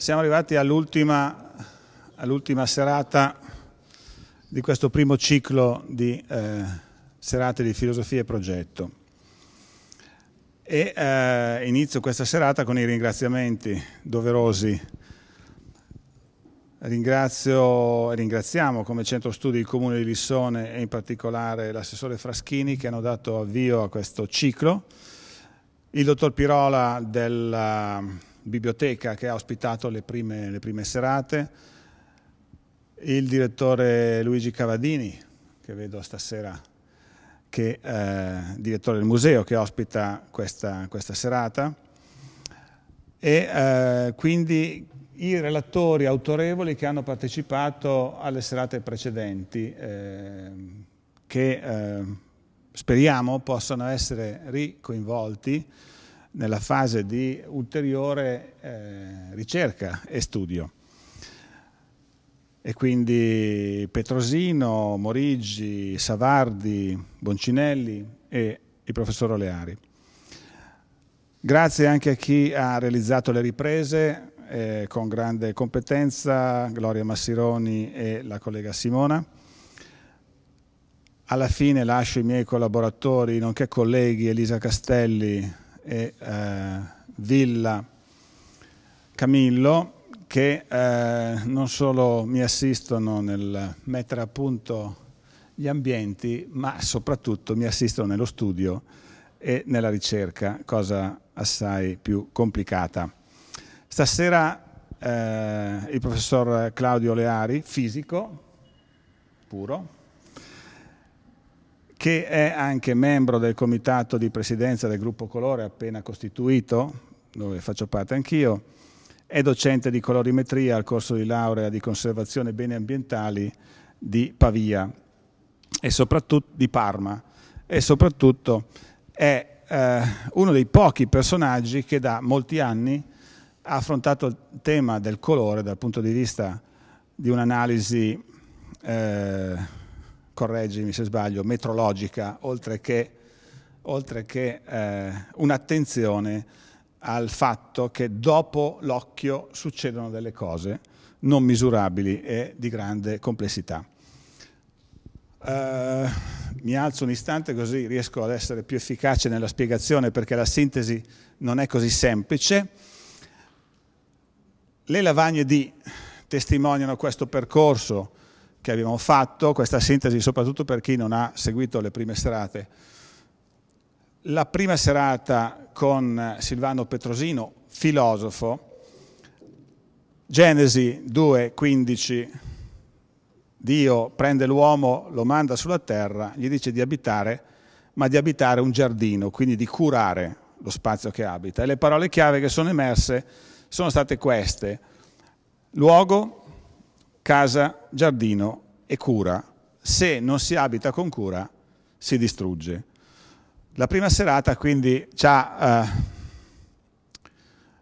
siamo arrivati all'ultima all serata di questo primo ciclo di eh, serate di filosofia e progetto. E eh, inizio questa serata con i ringraziamenti doverosi. Ringrazio, ringraziamo come centro studi il Comune di Lissone e in particolare l'assessore Fraschini che hanno dato avvio a questo ciclo, il dottor Pirola della biblioteca che ha ospitato le prime, le prime serate, il direttore Luigi Cavadini, che vedo stasera, che è eh, direttore del museo che ospita questa, questa serata, e eh, quindi i relatori autorevoli che hanno partecipato alle serate precedenti, eh, che eh, speriamo possano essere ricoinvolti nella fase di ulteriore eh, ricerca e studio. E quindi Petrosino, Morigi, Savardi, Boncinelli e il professor Oleari. Grazie anche a chi ha realizzato le riprese eh, con grande competenza, Gloria Massironi e la collega Simona. Alla fine lascio i miei collaboratori, nonché colleghi Elisa Castelli, e eh, Villa Camillo che eh, non solo mi assistono nel mettere a punto gli ambienti, ma soprattutto mi assistono nello studio e nella ricerca, cosa assai più complicata. Stasera eh, il professor Claudio Leari, fisico puro, che è anche membro del comitato di presidenza del gruppo Colore appena costituito, dove faccio parte anch'io, è docente di colorimetria al corso di laurea di conservazione beni ambientali di Pavia e soprattutto di Parma e soprattutto è eh, uno dei pochi personaggi che da molti anni ha affrontato il tema del colore dal punto di vista di un'analisi eh, correggimi se sbaglio, metrologica, oltre che, oltre che eh, un'attenzione al fatto che dopo l'occhio succedono delle cose non misurabili e di grande complessità. Uh, mi alzo un istante così riesco ad essere più efficace nella spiegazione perché la sintesi non è così semplice. Le lavagne D testimoniano questo percorso che abbiamo fatto, questa sintesi soprattutto per chi non ha seguito le prime serate. La prima serata con Silvano Petrosino, filosofo, Genesi 2,15, Dio prende l'uomo, lo manda sulla terra, gli dice di abitare, ma di abitare un giardino, quindi di curare lo spazio che abita. E le parole chiave che sono emerse sono state queste, luogo, casa, giardino e cura. Se non si abita con cura, si distrugge. La prima serata quindi ci ha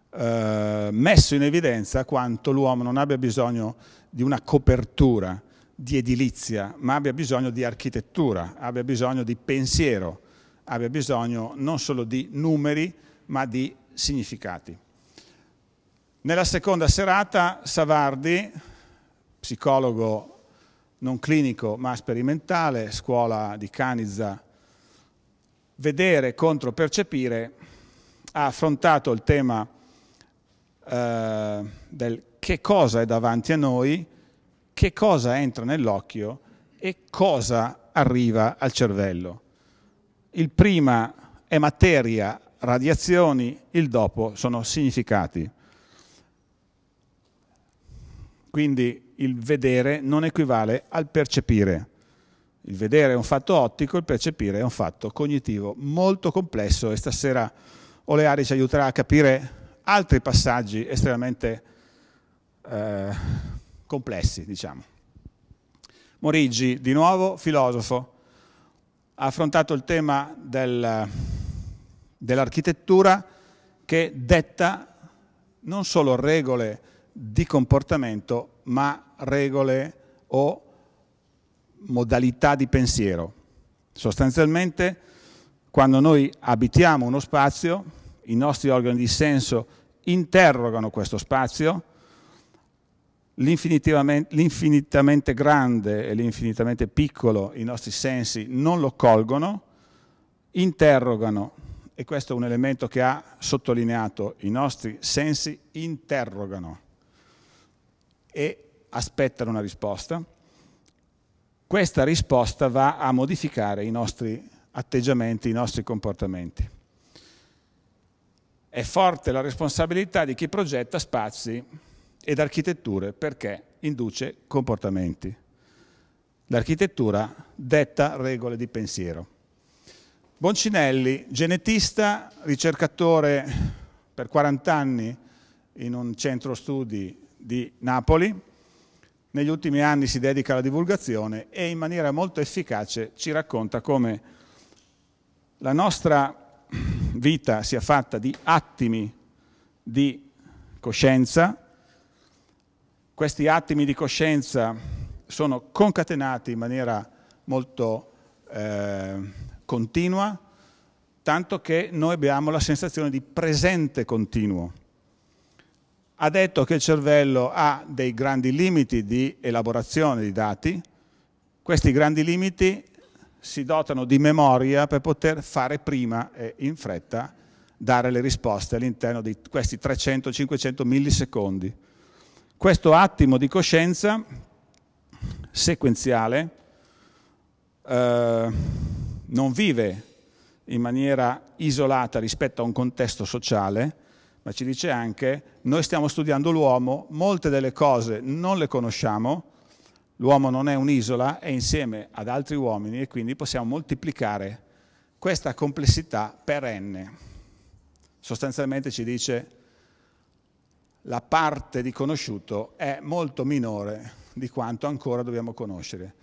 eh, eh, messo in evidenza quanto l'uomo non abbia bisogno di una copertura, di edilizia, ma abbia bisogno di architettura, abbia bisogno di pensiero, abbia bisogno non solo di numeri, ma di significati. Nella seconda serata Savardi psicologo non clinico ma sperimentale, scuola di Canizza, vedere contro percepire, ha affrontato il tema eh, del che cosa è davanti a noi, che cosa entra nell'occhio e cosa arriva al cervello. Il prima è materia, radiazioni, il dopo sono significati. Quindi il vedere non equivale al percepire. Il vedere è un fatto ottico, il percepire è un fatto cognitivo molto complesso e stasera Oleari ci aiuterà a capire altri passaggi estremamente eh, complessi, diciamo. Morigi, di nuovo filosofo, ha affrontato il tema del, dell'architettura che detta non solo regole, di comportamento, ma regole o modalità di pensiero. Sostanzialmente, quando noi abitiamo uno spazio, i nostri organi di senso interrogano questo spazio, l'infinitamente grande e l'infinitamente piccolo, i nostri sensi non lo colgono, interrogano, e questo è un elemento che ha sottolineato, i nostri sensi interrogano e aspettano una risposta. Questa risposta va a modificare i nostri atteggiamenti, i nostri comportamenti. È forte la responsabilità di chi progetta spazi ed architetture perché induce comportamenti. L'architettura detta regole di pensiero. Boncinelli, genetista, ricercatore per 40 anni in un centro studi di Napoli, negli ultimi anni si dedica alla divulgazione e in maniera molto efficace ci racconta come la nostra vita sia fatta di attimi di coscienza, questi attimi di coscienza sono concatenati in maniera molto eh, continua, tanto che noi abbiamo la sensazione di presente continuo ha detto che il cervello ha dei grandi limiti di elaborazione di dati, questi grandi limiti si dotano di memoria per poter fare prima e in fretta dare le risposte all'interno di questi 300-500 millisecondi. Questo attimo di coscienza sequenziale eh, non vive in maniera isolata rispetto a un contesto sociale, ma ci dice anche noi stiamo studiando l'uomo, molte delle cose non le conosciamo, l'uomo non è un'isola, è insieme ad altri uomini e quindi possiamo moltiplicare questa complessità perenne. Sostanzialmente ci dice la parte di conosciuto è molto minore di quanto ancora dobbiamo conoscere.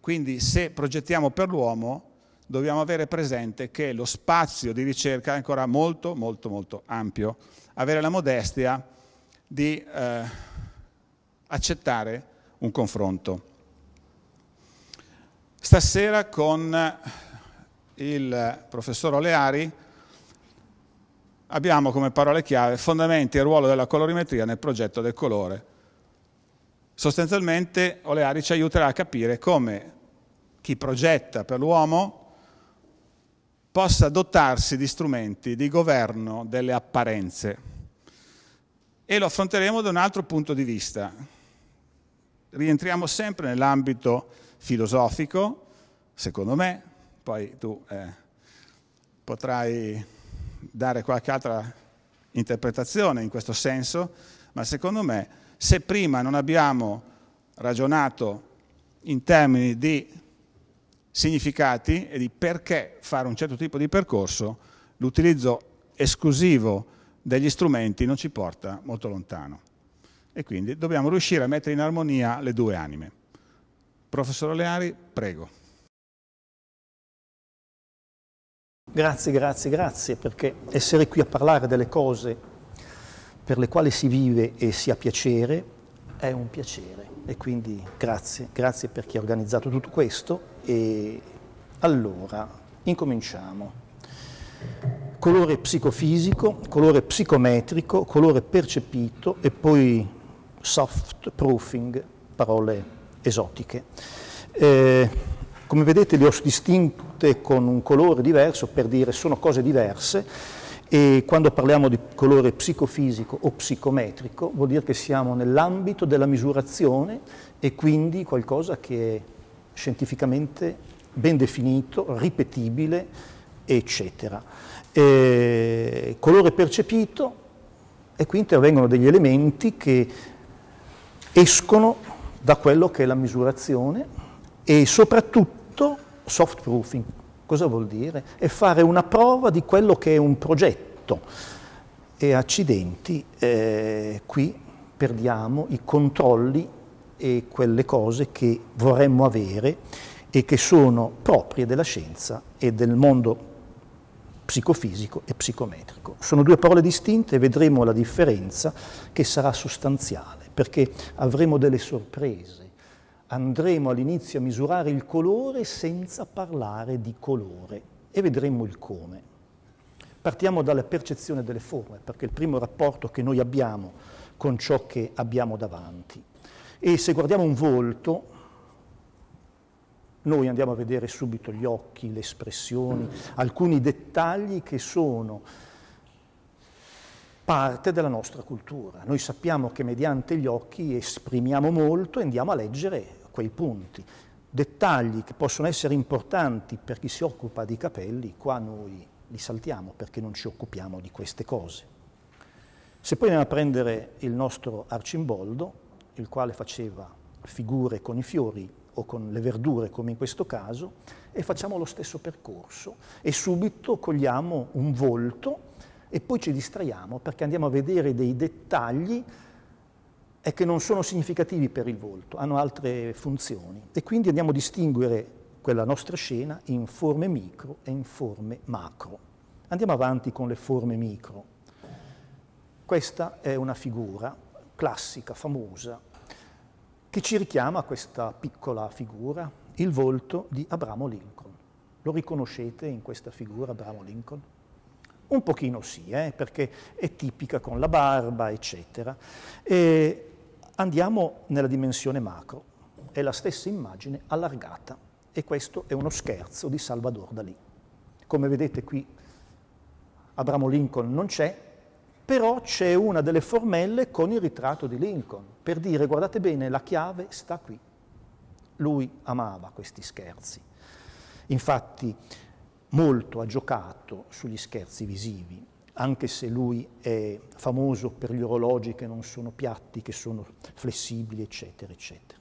Quindi se progettiamo per l'uomo, dobbiamo avere presente che lo spazio di ricerca è ancora molto, molto, molto ampio. Avere la modestia di eh, accettare un confronto. Stasera con il professor Oleari abbiamo come parole chiave fondamenti e ruolo della colorimetria nel progetto del colore. Sostanzialmente Oleari ci aiuterà a capire come chi progetta per l'uomo possa dotarsi di strumenti di governo delle apparenze. E lo affronteremo da un altro punto di vista. Rientriamo sempre nell'ambito filosofico, secondo me, poi tu eh, potrai dare qualche altra interpretazione in questo senso, ma secondo me se prima non abbiamo ragionato in termini di significati e di perché fare un certo tipo di percorso, l'utilizzo esclusivo degli strumenti non ci porta molto lontano. E quindi dobbiamo riuscire a mettere in armonia le due anime. Professor Oleari, prego. Grazie, grazie, grazie, perché essere qui a parlare delle cose per le quali si vive e si ha piacere è un piacere. E quindi grazie, grazie per chi ha organizzato tutto questo e allora, incominciamo. Colore psicofisico, colore psicometrico, colore percepito e poi soft proofing, parole esotiche. Eh, come vedete le ho distinte con un colore diverso per dire sono cose diverse e quando parliamo di colore psicofisico o psicometrico vuol dire che siamo nell'ambito della misurazione e quindi qualcosa che è scientificamente ben definito, ripetibile, eccetera. E colore percepito e qui intervengono degli elementi che escono da quello che è la misurazione e soprattutto soft proofing. Cosa vuol dire? È fare una prova di quello che è un progetto. E accidenti, eh, qui perdiamo i controlli e quelle cose che vorremmo avere e che sono proprie della scienza e del mondo psicofisico e psicometrico. Sono due parole distinte e vedremo la differenza che sarà sostanziale, perché avremo delle sorprese. Andremo all'inizio a misurare il colore senza parlare di colore e vedremo il come. Partiamo dalla percezione delle forme, perché è il primo rapporto che noi abbiamo con ciò che abbiamo davanti. E se guardiamo un volto, noi andiamo a vedere subito gli occhi, le espressioni, alcuni dettagli che sono parte della nostra cultura. Noi sappiamo che mediante gli occhi esprimiamo molto e andiamo a leggere quei punti. Dettagli che possono essere importanti per chi si occupa di capelli, qua noi li saltiamo perché non ci occupiamo di queste cose. Se poi andiamo a prendere il nostro Arcimboldo, il quale faceva figure con i fiori o con le verdure come in questo caso e facciamo lo stesso percorso e subito cogliamo un volto e poi ci distraiamo perché andiamo a vedere dei dettagli e che non sono significativi per il volto, hanno altre funzioni e quindi andiamo a distinguere quella nostra scena in forme micro e in forme macro. Andiamo avanti con le forme micro. Questa è una figura classica, famosa, che ci richiama questa piccola figura, il volto di Abramo Lincoln. Lo riconoscete in questa figura Abramo Lincoln? Un pochino sì, eh, perché è tipica con la barba, eccetera. E andiamo nella dimensione macro, è la stessa immagine allargata e questo è uno scherzo di Salvador Dalì. Come vedete qui Abramo Lincoln non c'è, però c'è una delle formelle con il ritratto di Lincoln per dire guardate bene, la chiave sta qui. Lui amava questi scherzi. Infatti molto ha giocato sugli scherzi visivi, anche se lui è famoso per gli orologi che non sono piatti, che sono flessibili, eccetera, eccetera.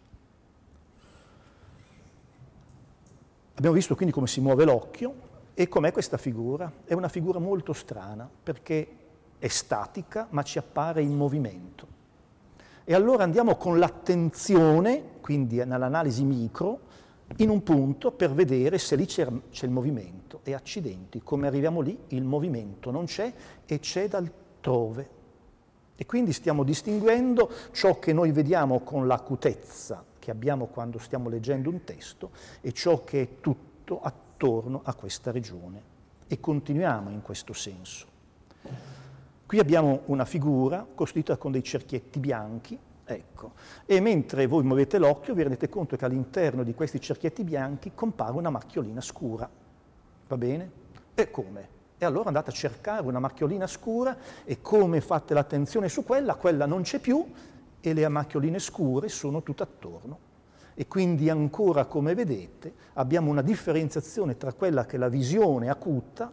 Abbiamo visto quindi come si muove l'occhio e com'è questa figura. È una figura molto strana perché è statica ma ci appare in movimento e allora andiamo con l'attenzione, quindi nell'analisi micro, in un punto per vedere se lì c'è, il movimento e accidenti, come arriviamo lì il movimento non c'è e c'è d'altrove. E quindi stiamo distinguendo ciò che noi vediamo con l'acutezza che abbiamo quando stiamo leggendo un testo e ciò che è tutto attorno a questa regione. E continuiamo in questo senso. Qui abbiamo una figura costituita con dei cerchietti bianchi, ecco, e mentre voi muovete l'occhio vi rendete conto che all'interno di questi cerchietti bianchi compare una macchiolina scura, va bene? E come? E allora andate a cercare una macchiolina scura e come fate l'attenzione su quella, quella non c'è più e le macchioline scure sono tutt'attorno. E quindi ancora, come vedete, abbiamo una differenziazione tra quella che è la visione acuta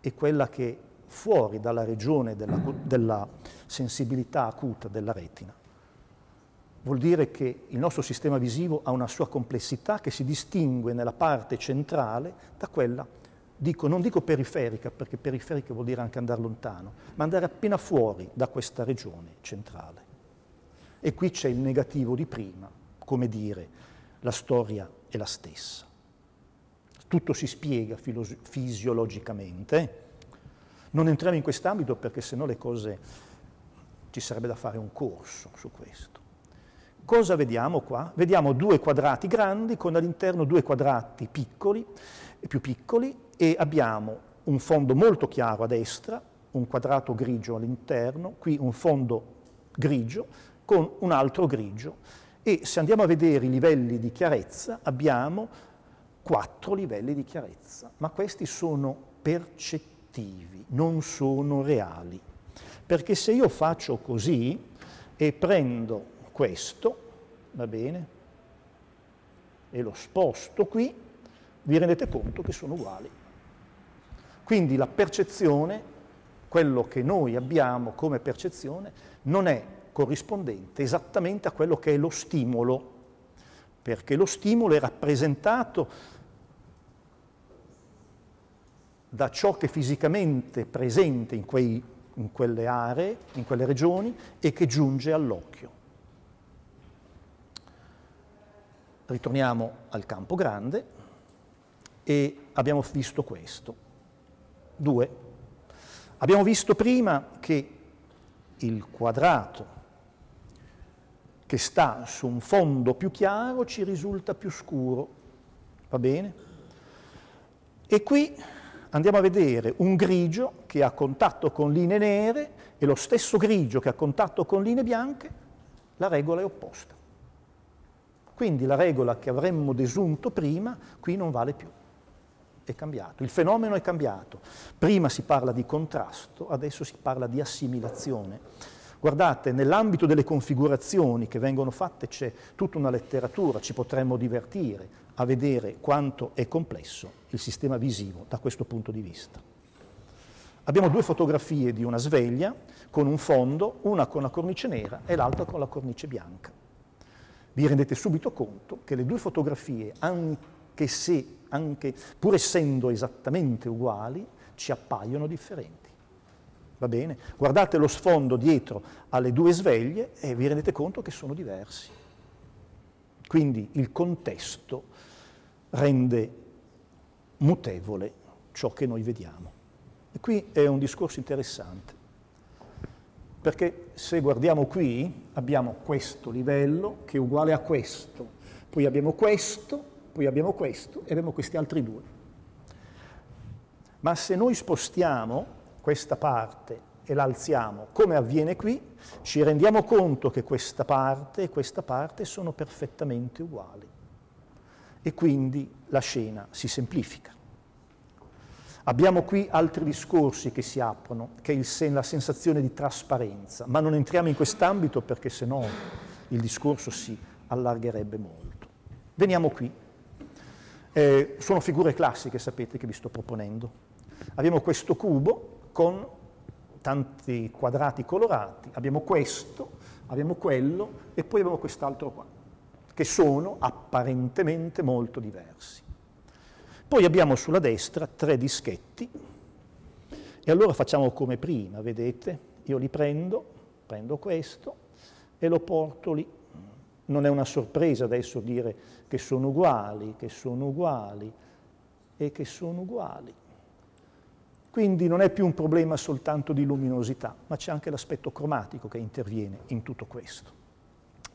e quella che fuori dalla regione della, della sensibilità acuta della retina. Vuol dire che il nostro sistema visivo ha una sua complessità che si distingue nella parte centrale da quella Dico, non dico periferica, perché periferica vuol dire anche andare lontano, ma andare appena fuori da questa regione centrale. E qui c'è il negativo di prima, come dire, la storia è la stessa. Tutto si spiega fisiologicamente, non entriamo in quest'ambito perché sennò le cose ci sarebbe da fare un corso su questo. Cosa vediamo qua? Vediamo due quadrati grandi con all'interno due quadrati piccoli, più piccoli e abbiamo un fondo molto chiaro a destra, un quadrato grigio all'interno, qui un fondo grigio con un altro grigio e se andiamo a vedere i livelli di chiarezza abbiamo quattro livelli di chiarezza, ma questi sono percettivi attivi, non sono reali. Perché se io faccio così e prendo questo, va bene, e lo sposto qui, vi rendete conto che sono uguali. Quindi la percezione, quello che noi abbiamo come percezione, non è corrispondente esattamente a quello che è lo stimolo, perché lo stimolo è rappresentato da ciò che è fisicamente presente in, quei, in quelle aree, in quelle regioni e che giunge all'occhio. Ritorniamo al campo grande e abbiamo visto questo. Due. Abbiamo visto prima che il quadrato che sta su un fondo più chiaro ci risulta più scuro. Va bene? E qui andiamo a vedere un grigio che ha contatto con linee nere e lo stesso grigio che ha contatto con linee bianche, la regola è opposta. Quindi la regola che avremmo desunto prima qui non vale più, è cambiato, il fenomeno è cambiato. Prima si parla di contrasto, adesso si parla di assimilazione. Guardate, nell'ambito delle configurazioni che vengono fatte c'è tutta una letteratura, ci potremmo divertire a vedere quanto è complesso il sistema visivo da questo punto di vista. Abbiamo due fotografie di una sveglia con un fondo, una con la cornice nera e l'altra con la cornice bianca. Vi rendete subito conto che le due fotografie, anche se, anche, pur essendo esattamente uguali, ci appaiono differenti. Va bene? Guardate lo sfondo dietro alle due sveglie e vi rendete conto che sono diversi. Quindi il contesto rende mutevole ciò che noi vediamo. E qui è un discorso interessante, perché se guardiamo qui abbiamo questo livello che è uguale a questo, poi abbiamo questo, poi abbiamo questo e abbiamo questi altri due. Ma se noi spostiamo questa parte e l'alziamo come avviene qui, ci rendiamo conto che questa parte e questa parte sono perfettamente uguali. E quindi la scena si semplifica. Abbiamo qui altri discorsi che si aprono, che è sen- la sensazione di trasparenza, ma non entriamo in quest'ambito perché sennò il discorso si allargherebbe molto. Veniamo qui. Eh, sono figure classiche, sapete, che vi sto proponendo. Abbiamo questo cubo con tanti quadrati colorati, abbiamo questo, abbiamo quello e poi abbiamo quest'altro qua, che sono apparentemente molto diversi. Poi abbiamo sulla destra tre dischetti e allora facciamo come prima, vedete? Io li prendo, prendo questo e lo porto lì. Non è una sorpresa adesso dire che sono uguali, che sono uguali e che sono uguali. Quindi non è più un problema soltanto di luminosità, ma c'è anche l'aspetto cromatico che interviene in tutto questo.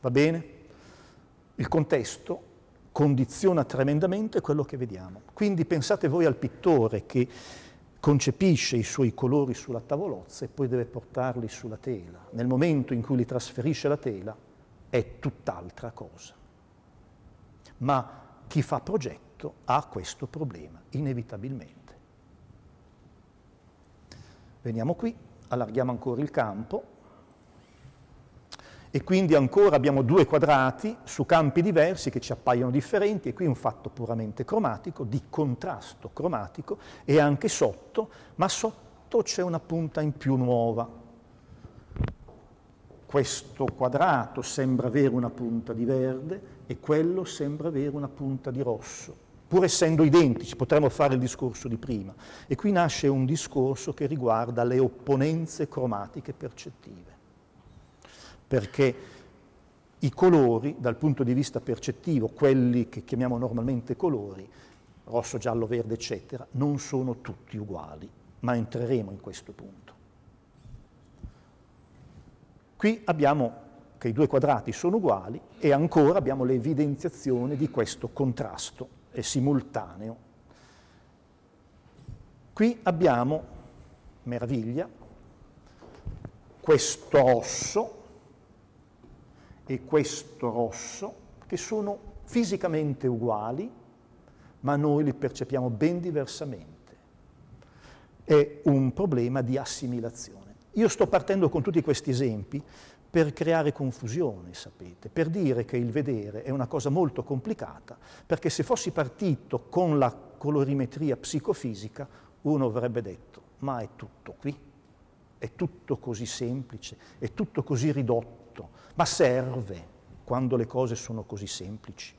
Va bene? Il contesto condiziona tremendamente quello che vediamo. Quindi pensate voi al pittore che concepisce i suoi colori sulla tavolozza e poi deve portarli sulla tela. Nel momento in cui li trasferisce la tela è tutt'altra cosa. Ma chi fa progetto ha questo problema, inevitabilmente. Veniamo qui, allarghiamo ancora il campo, e quindi ancora abbiamo due quadrati su campi diversi che ci appaiono differenti e qui un fatto puramente cromatico, di contrasto cromatico e anche sotto, ma sotto c'è una punta in più nuova. Questo quadrato sembra avere una punta di verde e quello sembra avere una punta di rosso, pur essendo identici, potremmo fare il discorso di prima. E qui nasce un discorso che riguarda le opponenze cromatiche percettive perché i colori, dal punto di vista percettivo, quelli che chiamiamo normalmente colori, rosso, giallo, verde, eccetera, non sono tutti uguali, ma entreremo in questo punto. Qui abbiamo che i due quadrati sono uguali e ancora abbiamo l'evidenziazione di questo contrasto, è simultaneo. Qui abbiamo, meraviglia, questo rosso e questo rosso, che sono fisicamente uguali, ma noi li percepiamo ben diversamente. È un problema di assimilazione. Io sto partendo con tutti questi esempi per creare confusione, sapete, per dire che il vedere è una cosa molto complicata, perché se fossi partito con la colorimetria psicofisica, uno avrebbe detto, ma è tutto qui, è tutto così semplice, è tutto così ridotto sotto, ma serve quando le cose sono così semplici.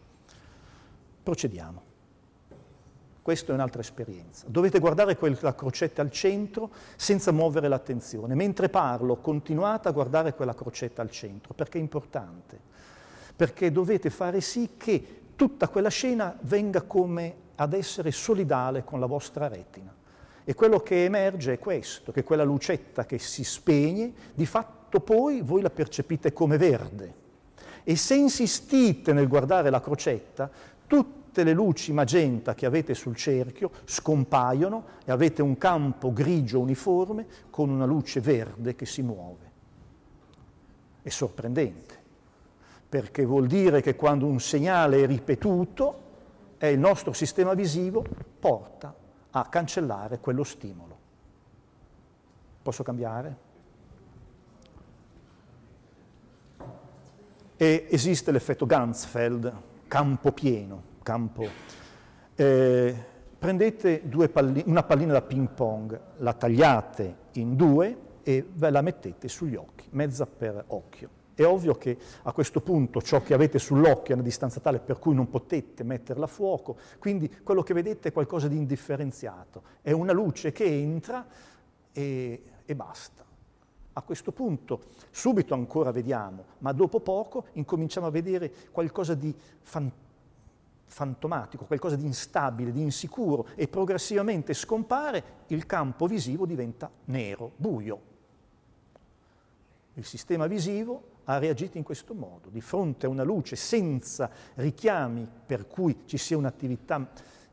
Procediamo. Questa è un'altra esperienza. Dovete guardare quella crocetta al centro senza muovere l'attenzione. Mentre parlo, continuate a guardare quella crocetta al centro, perché è importante. Perché dovete fare sì che tutta quella scena venga come ad essere solidale con la vostra retina. E quello che emerge è questo, che quella lucetta che si spegne di fatto fatto poi voi la percepite come verde. E se insistite nel guardare la crocetta, tutte le luci magenta che avete sul cerchio scompaiono e avete un campo grigio uniforme con una luce verde che si muove. È sorprendente, perché vuol dire che quando un segnale è ripetuto, è il nostro sistema visivo porta a cancellare quello stimolo. Posso cambiare? E esiste l'effetto Gansfeld, campo pieno, campo. Eh, prendete palline, una pallina da ping pong, la tagliate in due e ve la mettete sugli occhi, mezza per occhio. È ovvio che a questo punto ciò che avete sull'occhio è una distanza tale per cui non potete metterla a fuoco, quindi quello che vedete è qualcosa di indifferenziato, è una luce che entra e, e basta. A questo punto, subito ancora vediamo, ma dopo poco incominciamo a vedere qualcosa di fan fantomatico, qualcosa di instabile, di insicuro e progressivamente scompare, il campo visivo diventa nero, buio. Il sistema visivo ha reagito in questo modo, di fronte a una luce senza richiami per cui ci sia un'attività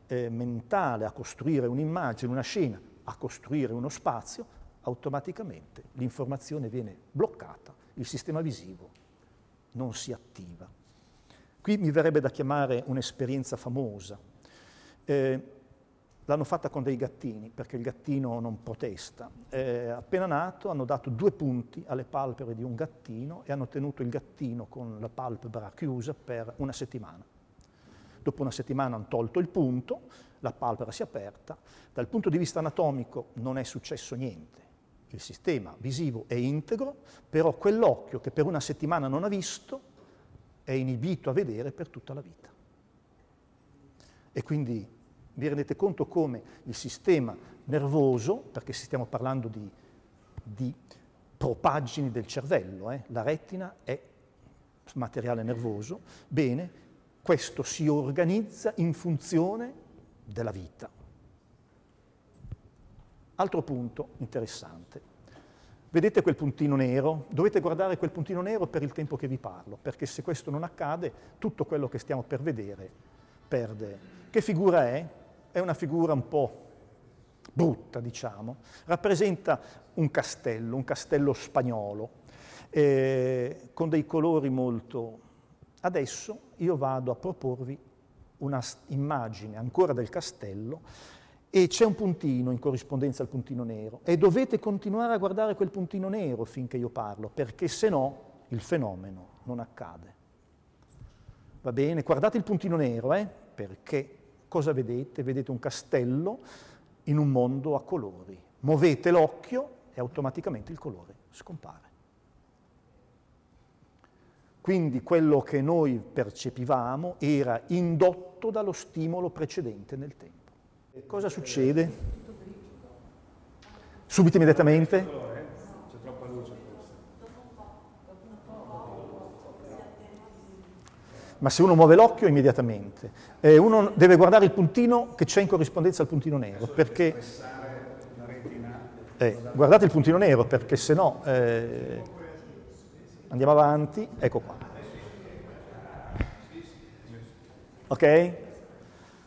eh, mentale a costruire un'immagine, una scena, a costruire uno spazio, automaticamente l'informazione viene bloccata, il sistema visivo non si attiva. Qui mi verrebbe da chiamare un'esperienza famosa. Eh, l'hanno fatta con dei gattini, perché il gattino non protesta. Eh, appena nato hanno dato due punti alle palpebre di un gattino e hanno tenuto il gattino con la palpebra chiusa per una settimana. Dopo una settimana hanno tolto il punto, la palpebra si è aperta, dal punto di vista anatomico non è successo niente, il sistema visivo è integro, però quell'occhio che per una settimana non ha visto è inibito a vedere per tutta la vita. E quindi vi rendete conto come il sistema nervoso, perché stiamo parlando di, di propaggini del cervello, eh, la retina è materiale nervoso, bene, questo si organizza in funzione della vita. Altro punto interessante. Vedete quel puntino nero? Dovete guardare quel puntino nero per il tempo che vi parlo, perché se questo non accade, tutto quello che stiamo per vedere perde. Che figura è? È una figura un po' brutta, diciamo. Rappresenta un castello, un castello spagnolo, eh, con dei colori molto... Adesso io vado a proporvi un'immagine ancora del castello, e c'è un puntino in corrispondenza al puntino nero e dovete continuare a guardare quel puntino nero finché io parlo, perché se no il fenomeno non accade. Va bene? Guardate il puntino nero, eh? Perché cosa vedete? Vedete un castello in un mondo a colori. Muovete l'occhio e automaticamente il colore scompare. Quindi quello che noi percepivamo era indotto dallo stimolo precedente nel tempo. Eh, cosa succede? Subito immediatamente? C'è troppa luce Ma se uno muove l'occhio immediatamente, eh, uno deve guardare il puntino che c'è in corrispondenza al puntino nero, perché... Eh, guardate il puntino nero perché se no... Eh, andiamo avanti, ecco qua. Ok?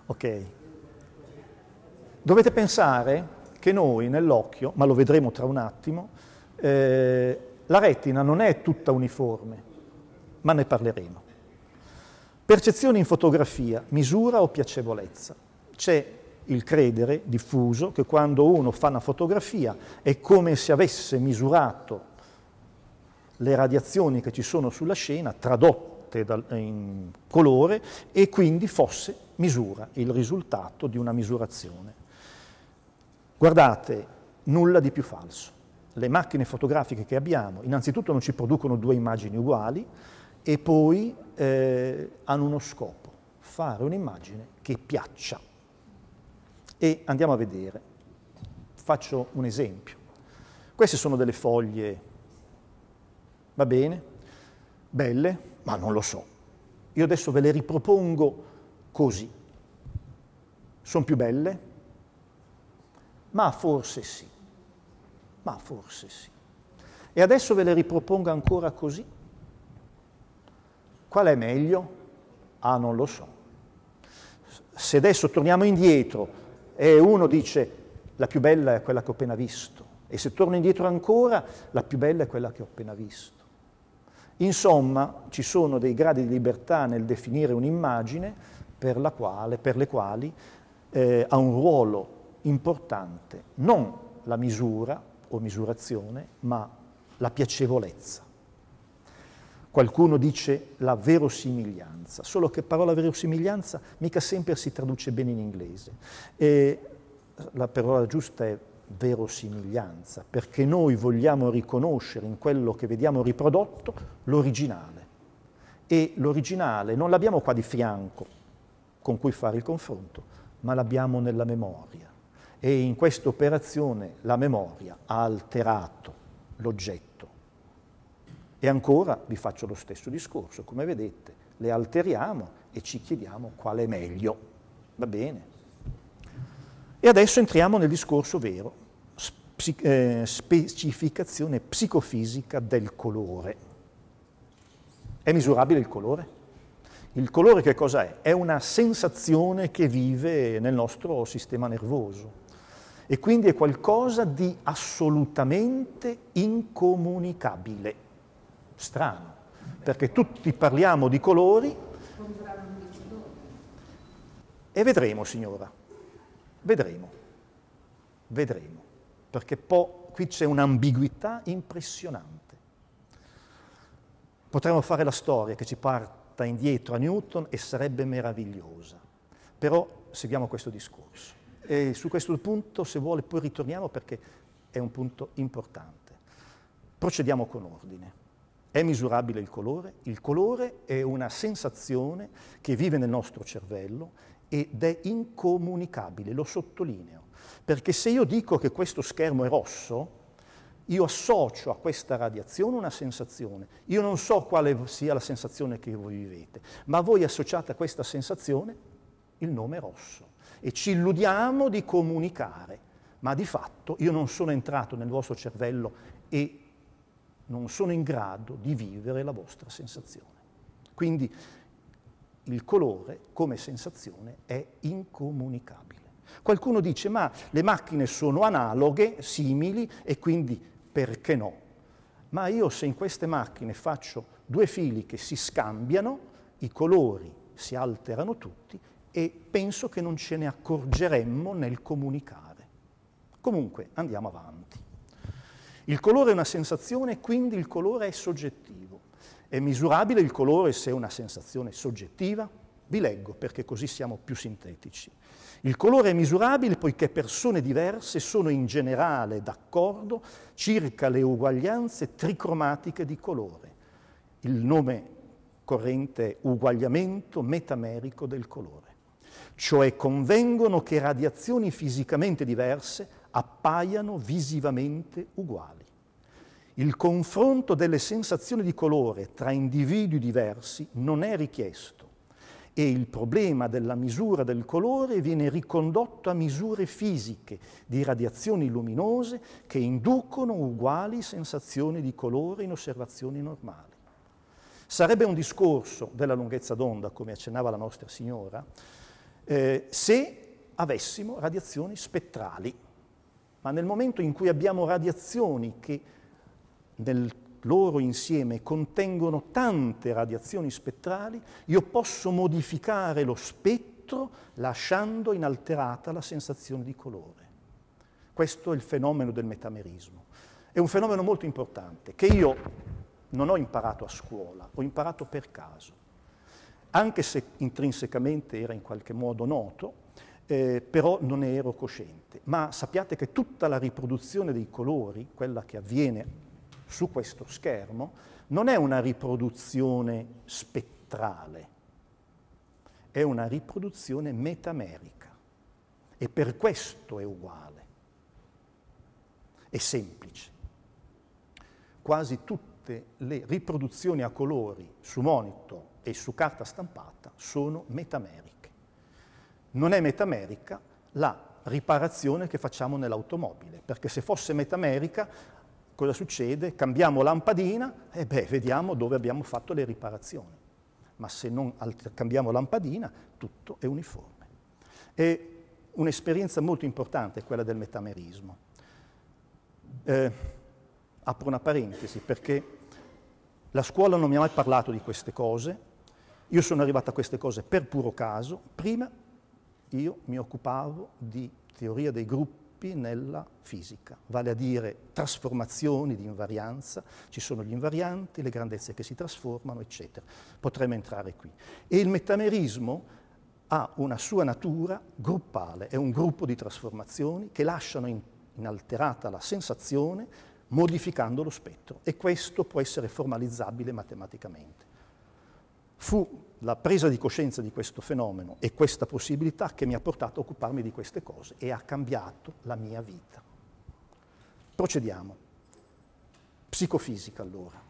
Ok. Dovete pensare che noi nell'occhio, ma lo vedremo tra un attimo, eh, la retina non è tutta uniforme, ma ne parleremo. Percezione in fotografia, misura o piacevolezza. C'è il credere diffuso che quando uno fa una fotografia è come se avesse misurato le radiazioni che ci sono sulla scena, tradotte dal, in colore, e quindi fosse misura, il risultato di una misurazione. Guardate, nulla di più falso. Le macchine fotografiche che abbiamo, innanzitutto non ci producono due immagini uguali e poi eh, hanno uno scopo, fare un'immagine che piaccia. E andiamo a vedere, faccio un esempio. Queste sono delle foglie, va bene, belle, ma non lo so. Io adesso ve le ripropongo così. Sono più belle, ma forse sì, ma forse sì. E adesso ve le ripropongo ancora così. Qual è meglio? Ah, non lo so. Se adesso torniamo indietro e uno dice la più bella è quella che ho appena visto, e se torno indietro ancora, la più bella è quella che ho appena visto. Insomma, ci sono dei gradi di libertà nel definire un'immagine per, per, le quali eh, ha un ruolo importante non la misura o misurazione, ma la piacevolezza. Qualcuno dice la verosimiglianza, solo che parola verosimiglianza mica sempre si traduce bene in inglese. E la parola giusta è verosimiglianza, perché noi vogliamo riconoscere in quello che vediamo riprodotto l'originale. E l'originale non l'abbiamo qua di fianco con cui fare il confronto, ma l'abbiamo nella memoria e in questa operazione la memoria ha alterato l'oggetto. E ancora vi faccio lo stesso discorso, come vedete, le alteriamo e ci chiediamo qual è meglio. Va bene? E adesso entriamo nel discorso vero, eh, specificazione psicofisica del colore. È misurabile il colore? Il colore che cosa è? È una sensazione che vive nel nostro sistema nervoso e quindi è qualcosa di assolutamente incomunicabile. Strano, perché tutti parliamo di colori e vedremo, signora, vedremo, vedremo, perché po- qui c'è un'ambiguità impressionante. Potremmo fare la storia che ci parta indietro a Newton e sarebbe meravigliosa, però seguiamo questo discorso. E su questo punto, se vuole, poi ritorniamo perché è un punto importante. Procediamo con ordine. È misurabile il colore? Il colore è una sensazione che vive nel nostro cervello ed è incomunicabile, lo sottolineo, perché se io dico che questo schermo è rosso, io associo a questa radiazione una sensazione. Io non so quale sia la sensazione che voi vivete, ma voi associate a questa sensazione il nome rosso e ci illudiamo di comunicare, ma di fatto io non sono entrato nel vostro cervello e non sono in grado di vivere la vostra sensazione. Quindi il colore come sensazione è incomunicabile. Qualcuno dice ma le macchine sono analoghe, simili e quindi perché no? Ma io se in queste macchine faccio due fili che si scambiano, i colori si alterano tutti, e penso che non ce ne accorgeremmo nel comunicare. Comunque, andiamo avanti. Il colore è una sensazione, quindi il colore è soggettivo. È misurabile il colore se è una sensazione soggettiva? Vi leggo perché così siamo più sintetici. Il colore è misurabile poiché persone diverse sono in generale d'accordo circa le uguaglianze tricromatiche di colore. Il nome corrente è uguagliamento metamerico del colore cioè convengono che radiazioni fisicamente diverse appaiano visivamente uguali. Il confronto delle sensazioni di colore tra individui diversi non è richiesto e il problema della misura del colore viene ricondotto a misure fisiche di radiazioni luminose che inducono uguali sensazioni di colore in osservazioni normali. Sarebbe un discorso della lunghezza d'onda, come accennava la nostra signora, eh, se avessimo radiazioni spettrali. Ma nel momento in cui abbiamo radiazioni che nel loro insieme contengono tante radiazioni spettrali, io posso modificare lo spettro lasciando inalterata la sensazione di colore. Questo è il fenomeno del metamerismo. È un fenomeno molto importante che io non ho imparato a scuola, ho imparato per caso anche se intrinsecamente era in qualche modo noto, eh, però non ne ero cosciente. Ma sappiate che tutta la riproduzione dei colori, quella che avviene su questo schermo, non è una riproduzione spettrale, è una riproduzione metamerica e per questo è uguale, è semplice. Quasi tutte le riproduzioni a colori su monitor e su carta stampata sono metameriche. Non è metamerica la riparazione che facciamo nell'automobile, perché se fosse metamerica cosa succede? Cambiamo lampadina e beh, vediamo dove abbiamo fatto le riparazioni. Ma se non cambiamo lampadina, tutto è uniforme. E un'esperienza molto importante è quella del metamerismo. Eh, apro una parentesi perché la scuola non mi ha mai parlato di queste cose, io sono arrivato a queste cose per puro caso. Prima io mi occupavo di teoria dei gruppi nella fisica, vale a dire trasformazioni di invarianza, ci sono gli invarianti, le grandezze che si trasformano, eccetera. Potremmo entrare qui. E il metamerismo ha una sua natura gruppale, è un gruppo di trasformazioni che lasciano inalterata la sensazione modificando lo spettro e questo può essere formalizzabile matematicamente. Fu la presa di coscienza di questo fenomeno e questa possibilità che mi ha portato a occuparmi di queste cose e ha cambiato la mia vita. Procediamo. Psicofisica allora.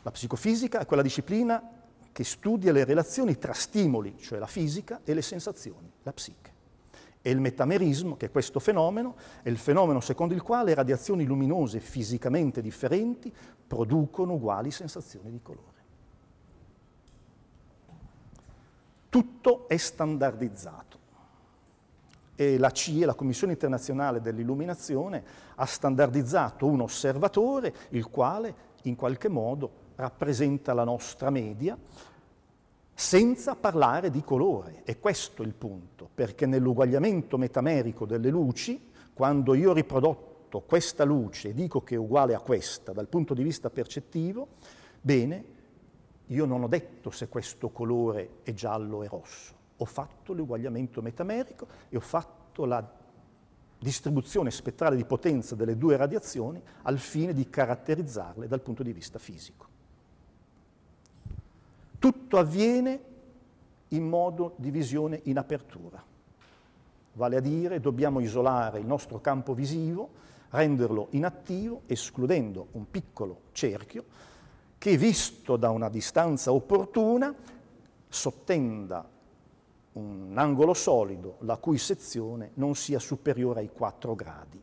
La psicofisica è quella disciplina che studia le relazioni tra stimoli, cioè la fisica, e le sensazioni, la psiche. E il metamerismo, che è questo fenomeno, è il fenomeno secondo il quale radiazioni luminose fisicamente differenti producono uguali sensazioni di colore. tutto è standardizzato. E la CIE, la Commissione Internazionale dell'Illuminazione, ha standardizzato un osservatore il quale in qualche modo rappresenta la nostra media, senza parlare di colore. E questo è il punto, perché nell'uguagliamento metamerico delle luci, quando io ho riprodotto questa luce e dico che è uguale a questa dal punto di vista percettivo, bene, io non ho detto se questo colore è giallo e rosso, ho fatto l'uguagliamento metamerico e ho fatto la distribuzione spettrale di potenza delle due radiazioni al fine di caratterizzarle dal punto di vista fisico. Tutto avviene in modo di visione in apertura, vale a dire dobbiamo isolare il nostro campo visivo, renderlo inattivo, escludendo un piccolo cerchio che visto da una distanza opportuna sottenda un angolo solido la cui sezione non sia superiore ai 4 gradi.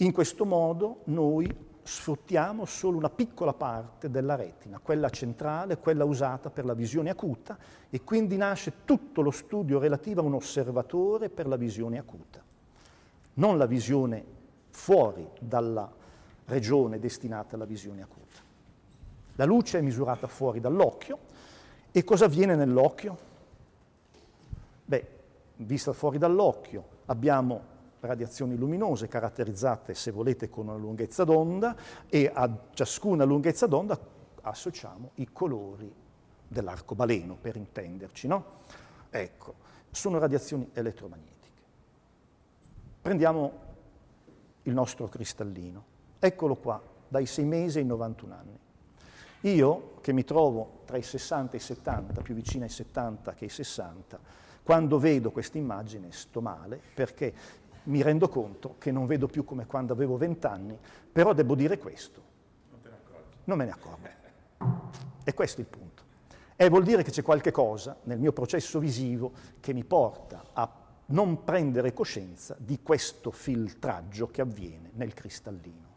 In questo modo noi sfruttiamo solo una piccola parte della retina, quella centrale, quella usata per la visione acuta e quindi nasce tutto lo studio relativo a un osservatore per la visione acuta, non la visione fuori dalla regione destinata alla visione acuta. La luce è misurata fuori dall'occhio e cosa avviene nell'occhio? Beh, vista fuori dall'occhio abbiamo radiazioni luminose caratterizzate, se volete, con una lunghezza d'onda e a ciascuna lunghezza d'onda associamo i colori dell'arcobaleno, per intenderci, no? Ecco, sono radiazioni elettromagnetiche. Prendiamo il nostro cristallino. Eccolo qua, dai 6 mesi ai 91 anni. Io, che mi trovo tra i 60 e i 70, più vicino ai 70 che ai 60, quando vedo questa immagine sto male perché mi rendo conto che non vedo più come quando avevo 20 anni, però devo dire questo. Non, te ne accorgi. non me ne accorgo. E questo è il punto. E vuol dire che c'è qualche cosa nel mio processo visivo che mi porta a non prendere coscienza di questo filtraggio che avviene nel cristallino.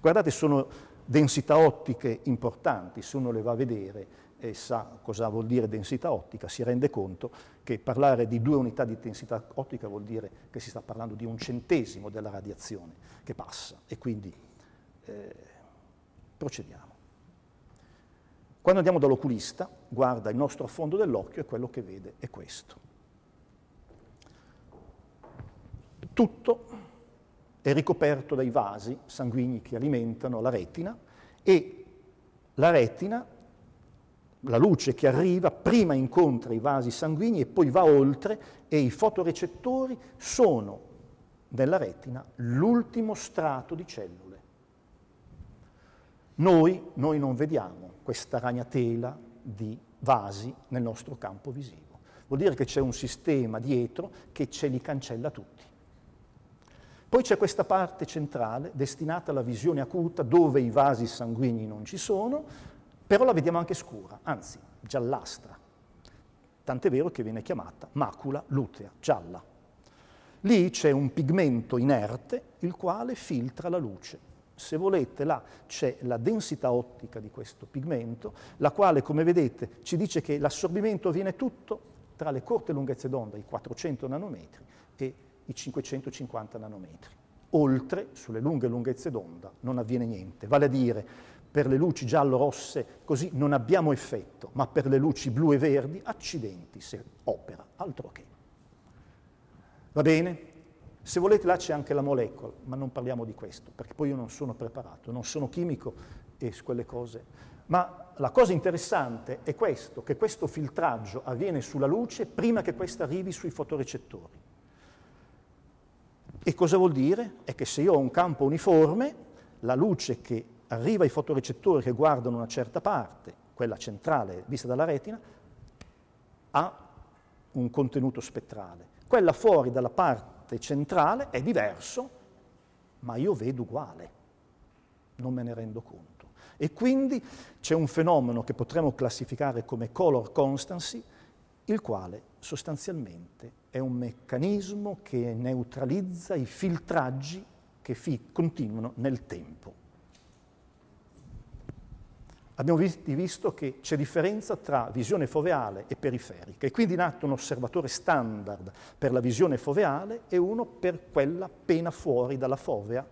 Guardate, sono densità ottiche importanti, se uno le va a vedere e sa cosa vuol dire densità ottica, si rende conto che parlare di due unità di densità ottica vuol dire che si sta parlando di un centesimo della radiazione che passa e quindi eh, procediamo. Quando andiamo dall'oculista, guarda il nostro fondo dell'occhio e quello che vede è questo. Tutto è ricoperto dai vasi sanguigni che alimentano la retina e la retina, la luce che arriva, prima incontra i vasi sanguigni e poi va oltre e i fotorecettori sono nella retina l'ultimo strato di cellule. Noi, noi non vediamo questa ragnatela di vasi nel nostro campo visivo. Vuol dire che c'è un sistema dietro che ce li cancella tutti. Poi c'è questa parte centrale destinata alla visione acuta dove i vasi sanguigni non ci sono, però la vediamo anche scura, anzi giallastra. Tant'è vero che viene chiamata macula lutea, gialla. Lì c'è un pigmento inerte il quale filtra la luce. Se volete, là c'è la densità ottica di questo pigmento, la quale, come vedete, ci dice che l'assorbimento avviene tutto tra le corte lunghezze d'onda, i 400 nanometri, e i 550 nanometri. Oltre, sulle lunghe lunghezze d'onda, non avviene niente. Vale a dire, per le luci giallo-rosse così non abbiamo effetto, ma per le luci blu e verdi, accidenti se opera, altro che. Va bene? Se volete là c'è anche la molecola, ma non parliamo di questo, perché poi io non sono preparato, non sono chimico e su quelle cose. Ma la cosa interessante è questo, che questo filtraggio avviene sulla luce prima che questa arrivi sui fotorecettori. E cosa vuol dire? È che se io ho un campo uniforme, la luce che arriva ai fotorecettori che guardano una certa parte, quella centrale vista dalla retina, ha un contenuto spettrale. Quella fuori dalla parte centrale è diverso, ma io vedo uguale, non me ne rendo conto. E quindi c'è un fenomeno che potremmo classificare come color constancy, il quale sostanzialmente è un meccanismo che neutralizza i filtraggi che fi continuano nel tempo. Abbiamo visto che c'è differenza tra visione foveale e periferica, e quindi in atto un osservatore standard per la visione foveale e uno per quella appena fuori dalla fovea.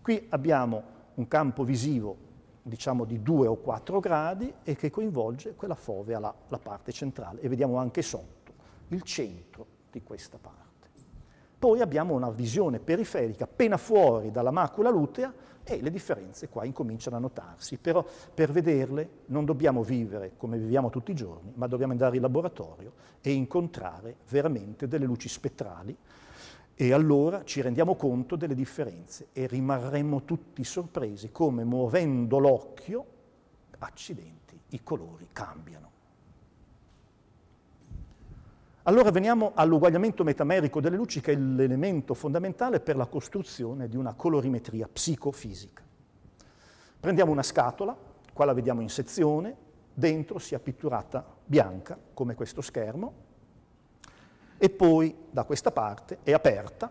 Qui abbiamo un campo visivo diciamo di 2 o 4 gradi e che coinvolge quella fovea, la, la parte centrale, e vediamo anche sotto, il centro di questa parte. Poi abbiamo una visione periferica appena fuori dalla macula lutea e le differenze qua incominciano a notarsi, però per vederle non dobbiamo vivere come viviamo tutti i giorni, ma dobbiamo andare in laboratorio e incontrare veramente delle luci spettrali e allora ci rendiamo conto delle differenze e rimarremo tutti sorpresi come muovendo l'occhio, accidenti, i colori cambiano. Allora veniamo all'uguagliamento metamerico delle luci che è l'elemento fondamentale per la costruzione di una colorimetria psicofisica. Prendiamo una scatola, qua la vediamo in sezione, dentro sia pitturata bianca come questo schermo, e poi da questa parte è aperta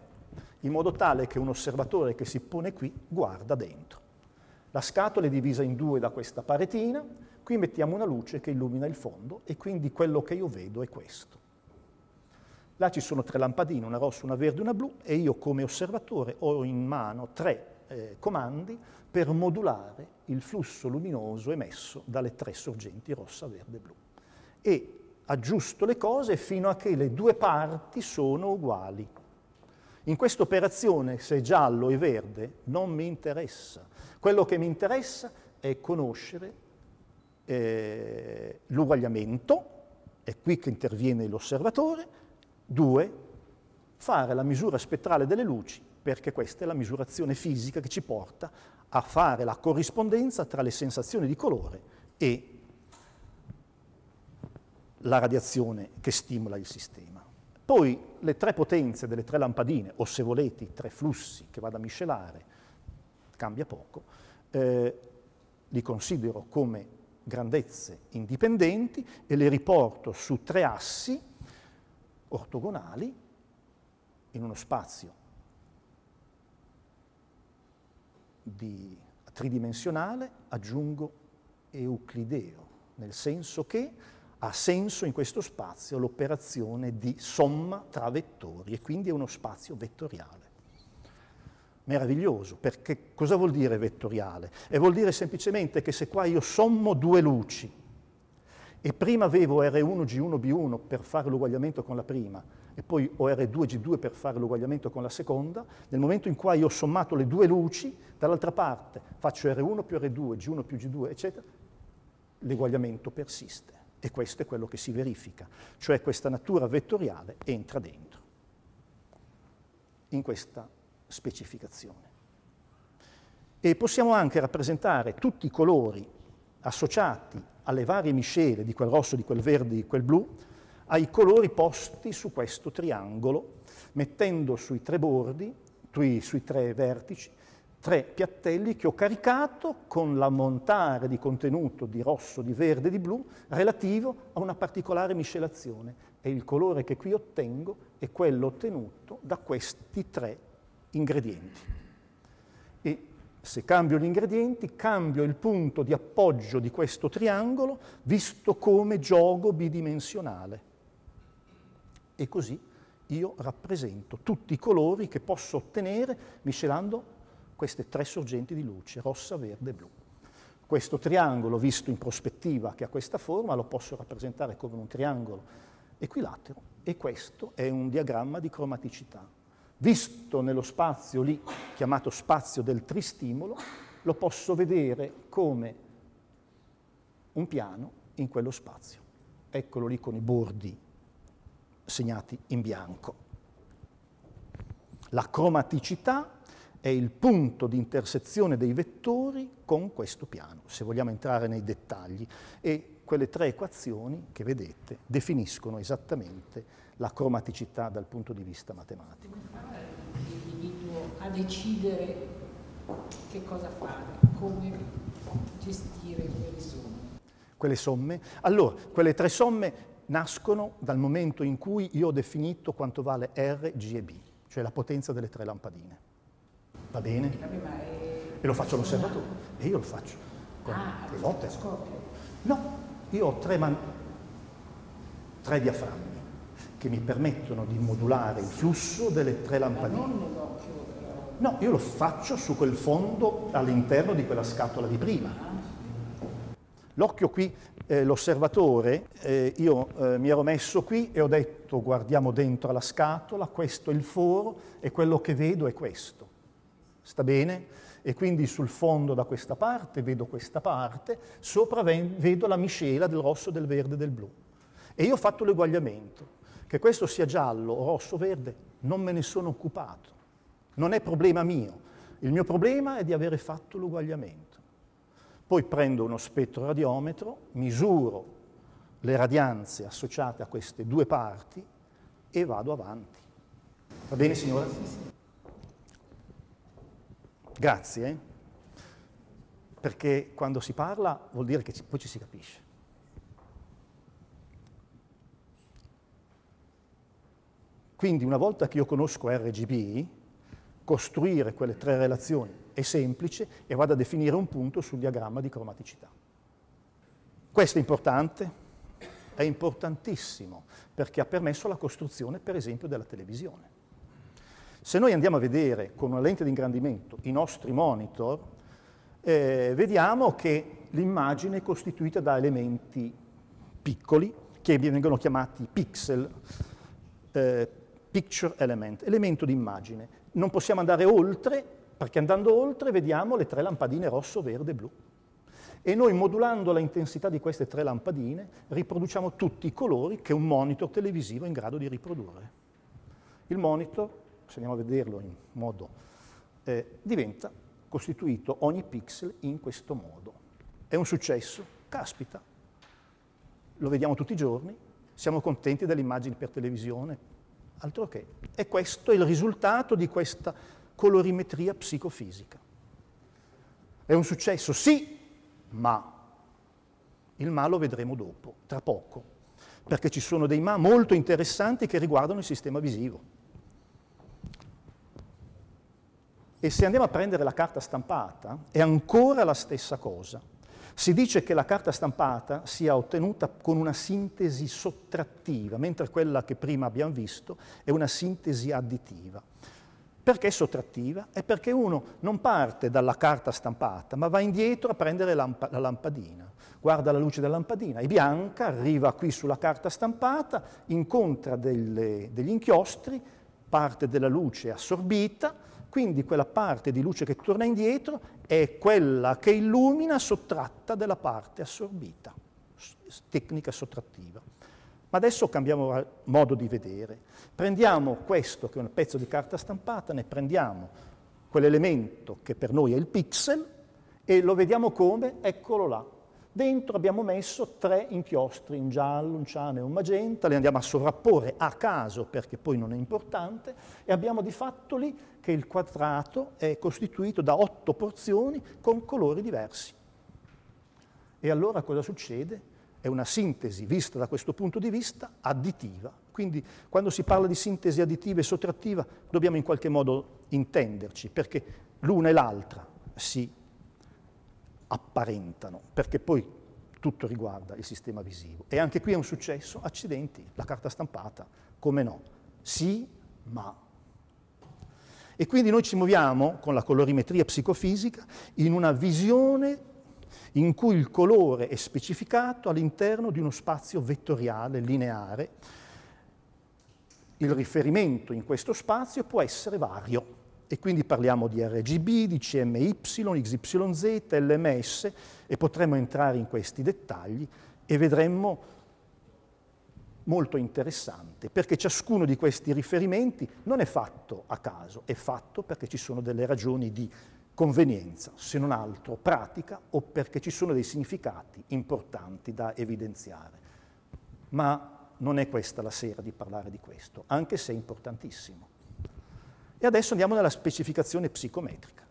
in modo tale che un osservatore che si pone qui guarda dentro. La scatola è divisa in due da questa paretina, qui mettiamo una luce che illumina il fondo e quindi quello che io vedo è questo. Là ci sono tre lampadine, una rossa, una verde e una blu, e io come osservatore ho in mano tre eh, comandi per modulare il flusso luminoso emesso dalle tre sorgenti rossa, verde e blu. E aggiusto le cose fino a che le due parti sono uguali. In questa operazione, se è giallo e verde, non mi interessa. Quello che mi interessa è conoscere eh, l'uguagliamento, è qui che interviene l'osservatore, due, fare la misura spettrale delle luci, perché questa è la misurazione fisica che ci porta a fare la corrispondenza tra le sensazioni di colore e la radiazione che stimola il sistema. Poi le tre potenze delle tre lampadine, o se volete i tre flussi che vado a miscelare, cambia poco, eh, li considero come grandezze indipendenti e le riporto su tre assi ortogonali in uno spazio di, tridimensionale, aggiungo euclideo, nel senso che ha senso in questo spazio l'operazione di somma tra vettori e quindi è uno spazio vettoriale. Meraviglioso, perché cosa vuol dire vettoriale? E vuol dire semplicemente che se qua io sommo due luci e prima avevo R1, G1, B1 per fare l'uguagliamento con la prima e poi ho R2, G2 per fare l'uguagliamento con la seconda, nel momento in cui ho sommato le due luci, dall'altra parte faccio R1 più R2, G1 più G2, eccetera, l'uguagliamento persiste. E questo è quello che si verifica, cioè questa natura vettoriale entra dentro, in questa specificazione. E possiamo anche rappresentare tutti i colori associati alle varie miscele di quel rosso, di quel verde, di quel blu, ai colori posti su questo triangolo, mettendo sui tre bordi, sui tre vertici, tre piattelli che ho caricato con l'ammontare di contenuto di rosso, di verde, di blu relativo a una particolare miscelazione e il colore che qui ottengo è quello ottenuto da questi tre ingredienti. E se cambio gli ingredienti, cambio il punto di appoggio di questo triangolo visto come gioco bidimensionale. E così io rappresento tutti i colori che posso ottenere miscelando queste tre sorgenti di luce, rossa, verde e blu. Questo triangolo, visto in prospettiva, che ha questa forma, lo posso rappresentare come un triangolo equilatero e questo è un diagramma di cromaticità. Visto nello spazio lì, chiamato spazio del tristimolo, lo posso vedere come un piano in quello spazio. Eccolo lì con i bordi segnati in bianco. La cromaticità è il punto di intersezione dei vettori con questo piano, se vogliamo entrare nei dettagli. E quelle tre equazioni che vedete definiscono esattamente la cromaticità dal punto di vista matematico. Come l'individuo a decidere che cosa fare, come gestire quelle somme? Quelle somme? Allora, quelle tre somme nascono dal momento in cui io ho definito quanto vale R, G e B, cioè la potenza delle tre lampadine va bene? e lo faccio all'osservatore E io lo faccio. Con ah, le lotte. No, io ho tre, man- tre diaframmi che mi permettono di modulare il flusso delle tre lampadine. No, io lo faccio su quel fondo all'interno di quella scatola di prima. Ah, l'occhio qui, eh, l'osservatore, eh, io eh, mi ero messo qui e ho detto guardiamo dentro alla scatola, questo è il foro e quello che vedo è questo sta bene? E quindi sul fondo da questa parte vedo questa parte, sopra vedo la miscela del rosso, del verde e del blu. E io ho fatto l'eguagliamento. Che questo sia giallo, rosso, verde, non me ne sono occupato. Non è problema mio. Il mio problema è di avere fatto l'uguagliamento. Poi prendo uno spettroradiometro, misuro le radianze associate a queste due parti e vado avanti. Va bene signora? Sì, sì. Grazie, perché quando si parla vuol dire che ci, poi ci si capisce. Quindi una volta che io conosco RGB, costruire quelle tre relazioni è semplice e vado a definire un punto sul diagramma di cromaticità. Questo è importante, è importantissimo, perché ha permesso la costruzione, per esempio, della televisione. Se noi andiamo a vedere con una lente di ingrandimento i nostri monitor, eh, vediamo che l'immagine è costituita da elementi piccoli, che vengono chiamati pixel, eh, picture element, elemento di immagine. Non possiamo andare oltre, perché andando oltre vediamo le tre lampadine rosso, verde e blu. E noi modulando la intensità di queste tre lampadine riproduciamo tutti i colori che un monitor televisivo è in grado di riprodurre. Il monitor se andiamo a vederlo in modo, eh, diventa costituito ogni pixel in questo modo. È un successo, caspita, lo vediamo tutti i giorni, siamo contenti delle immagini per televisione, altro che. E questo è il risultato di questa colorimetria psicofisica. È un successo, sì, ma il ma lo vedremo dopo, tra poco, perché ci sono dei ma molto interessanti che riguardano il sistema visivo. E se andiamo a prendere la carta stampata, è ancora la stessa cosa. Si dice che la carta stampata sia ottenuta con una sintesi sottrattiva, mentre quella che prima abbiamo visto è una sintesi additiva. Perché sottrattiva? È perché uno non parte dalla carta stampata, ma va indietro a prendere lamp la lampadina. Guarda la luce della lampadina, è bianca, arriva qui sulla carta stampata, incontra delle, degli inchiostri, parte della luce è assorbita, quindi quella parte di luce che torna indietro è quella che illumina sottratta della parte assorbita, tecnica sottrattiva. Ma adesso cambiamo modo di vedere. Prendiamo questo, che è un pezzo di carta stampata, ne prendiamo quell'elemento che per noi è il pixel e lo vediamo come, eccolo là, Dentro abbiamo messo tre inchiostri, un giallo, un ciano e un magenta, li andiamo a sovrapporre a caso perché poi non è importante e abbiamo di fatto lì che il quadrato è costituito da otto porzioni con colori diversi. E allora cosa succede? È una sintesi vista da questo punto di vista additiva. Quindi quando si parla di sintesi additiva e sottrattiva dobbiamo in qualche modo intenderci perché l'una e l'altra si apparentano, perché poi tutto riguarda il sistema visivo. E anche qui è un successo, accidenti, la carta stampata, come no? Sì, ma... E quindi noi ci muoviamo con la colorimetria psicofisica in una visione in cui il colore è specificato all'interno di uno spazio vettoriale, lineare. Il riferimento in questo spazio può essere vario. E quindi parliamo di RGB, di CMY, XYZ, LMS e potremmo entrare in questi dettagli e vedremmo molto interessante, perché ciascuno di questi riferimenti non è fatto a caso, è fatto perché ci sono delle ragioni di convenienza, se non altro pratica, o perché ci sono dei significati importanti da evidenziare. Ma non è questa la sera di parlare di questo, anche se è importantissimo. E adesso andiamo nella specificazione psicometrica.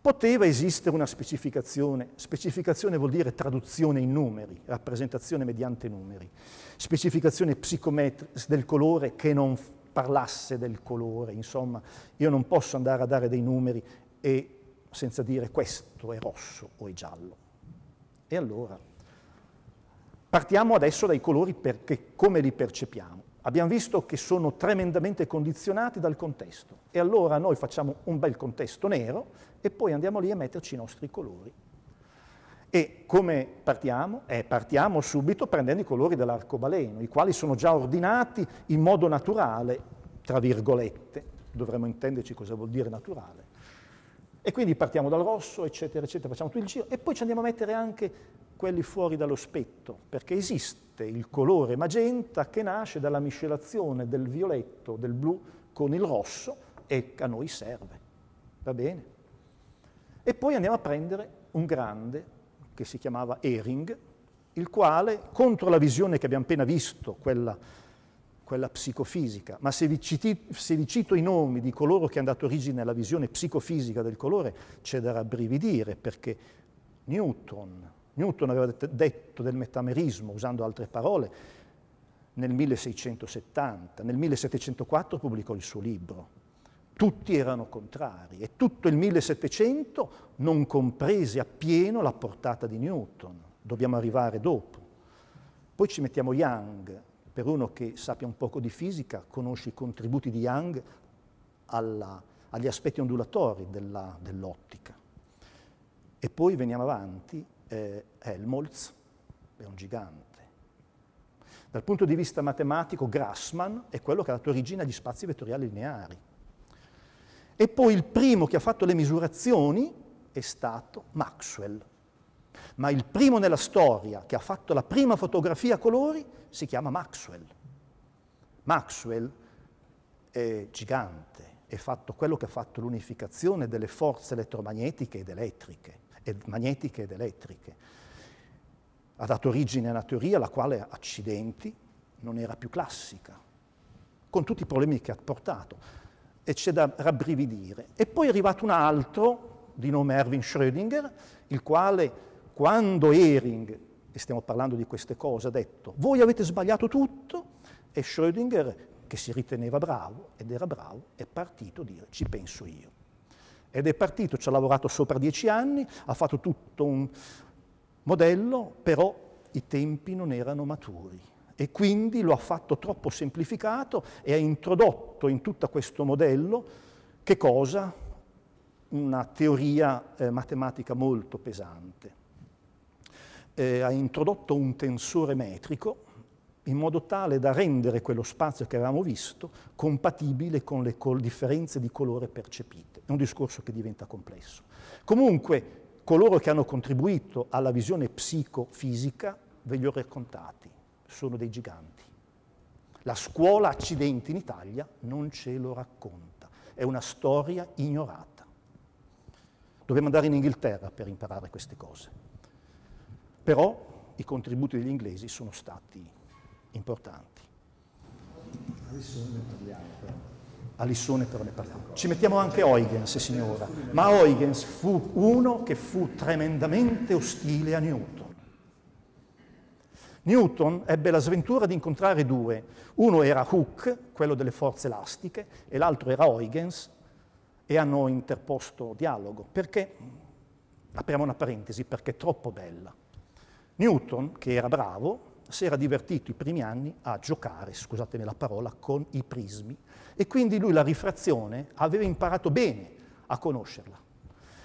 Poteva esistere una specificazione, specificazione vuol dire traduzione in numeri, rappresentazione mediante numeri, specificazione psicometrica del colore che non parlasse del colore, insomma, io non posso andare a dare dei numeri e senza dire questo è rosso o è giallo. E allora, partiamo adesso dai colori perché come li percepiamo abbiamo visto che sono tremendamente condizionati dal contesto. E allora noi facciamo un bel contesto nero e poi andiamo lì a metterci i nostri colori. E come partiamo? Eh, partiamo subito prendendo i colori dell'arcobaleno, i quali sono già ordinati in modo naturale, tra virgolette, dovremmo intenderci cosa vuol dire naturale. E quindi partiamo dal rosso, eccetera, eccetera, facciamo tutto il giro e poi ci andiamo a mettere anche quelli fuori dallo spetto, perché esiste esiste il colore magenta che nasce dalla miscelazione del violetto, del blu con il rosso e a noi serve. Va bene? E poi andiamo a prendere un grande che si chiamava Ehring, il quale, contro la visione che abbiamo appena visto, quella, quella psicofisica, ma se vi, citi, se vi, cito i nomi di coloro che hanno dato origine alla visione psicofisica del colore, c'è da rabbrividire, perché Newton, Newton aveva detto del metamerismo, usando altre parole, nel 1670. Nel 1704 pubblicò il suo libro. Tutti erano contrari e tutto il 1700 non comprese appieno la portata di Newton. Dobbiamo arrivare dopo. Poi ci mettiamo Young. Per uno che sappia un poco di fisica, conosce i contributi di Young alla, agli aspetti ondulatori dell'ottica. e poi veniamo avanti eh, Helmholtz è un gigante. Dal punto di vista matematico, Grassmann è quello che ha dato origine agli spazi vettoriali lineari. E poi il primo che ha fatto le misurazioni è stato Maxwell. Ma il primo nella storia che ha fatto la prima fotografia a colori si chiama Maxwell. Maxwell è gigante, è fatto quello che ha fatto l'unificazione delle forze elettromagnetiche ed elettriche magnetiche ed elettriche. Ha dato origine a una teoria la quale, accidenti, non era più classica, con tutti i problemi che ha portato. E c'è da rabbrividire. E poi è arrivato un altro, di nome Erwin Schrödinger, il quale, quando Ehring, e stiamo parlando di queste cose, ha detto «Voi avete sbagliato tutto», e Schrödinger, che si riteneva bravo, ed era bravo, è partito a dire «Ci penso io». Ed è partito, ci ha lavorato sopra dieci anni, ha fatto tutto un modello, però i tempi non erano maturi e quindi lo ha fatto troppo semplificato e ha introdotto in tutto questo modello che cosa? Una teoria eh, matematica molto pesante. Eh, ha introdotto un tensore metrico, in modo tale da rendere quello spazio che avevamo visto compatibile con le col- differenze di colore percepite. È un discorso che diventa complesso. Comunque, coloro che hanno contribuito alla visione psicofisica ve li ho raccontati, sono dei giganti. La scuola accidenti in Italia non ce lo racconta, è una storia ignorata. Dobbiamo andare in Inghilterra per imparare queste cose. Però i contributi degli inglesi sono stati importanti. Alissone parliamo però. Alissone però ne parliamo. Ci mettiamo anche Huygens, signora, ma Huygens fu uno che fu tremendamente ostile a Newton. Newton ebbe la sventura di incontrare due. Uno era Hooke, quello delle forze elastiche, e l'altro era Huygens, e hanno interposto dialogo. Perché? Apriamo una parentesi, perché è troppo bella. Newton, che era bravo, si era divertito i primi anni a giocare, scusatemi la parola, con i prismi e quindi lui la rifrazione aveva imparato bene a conoscerla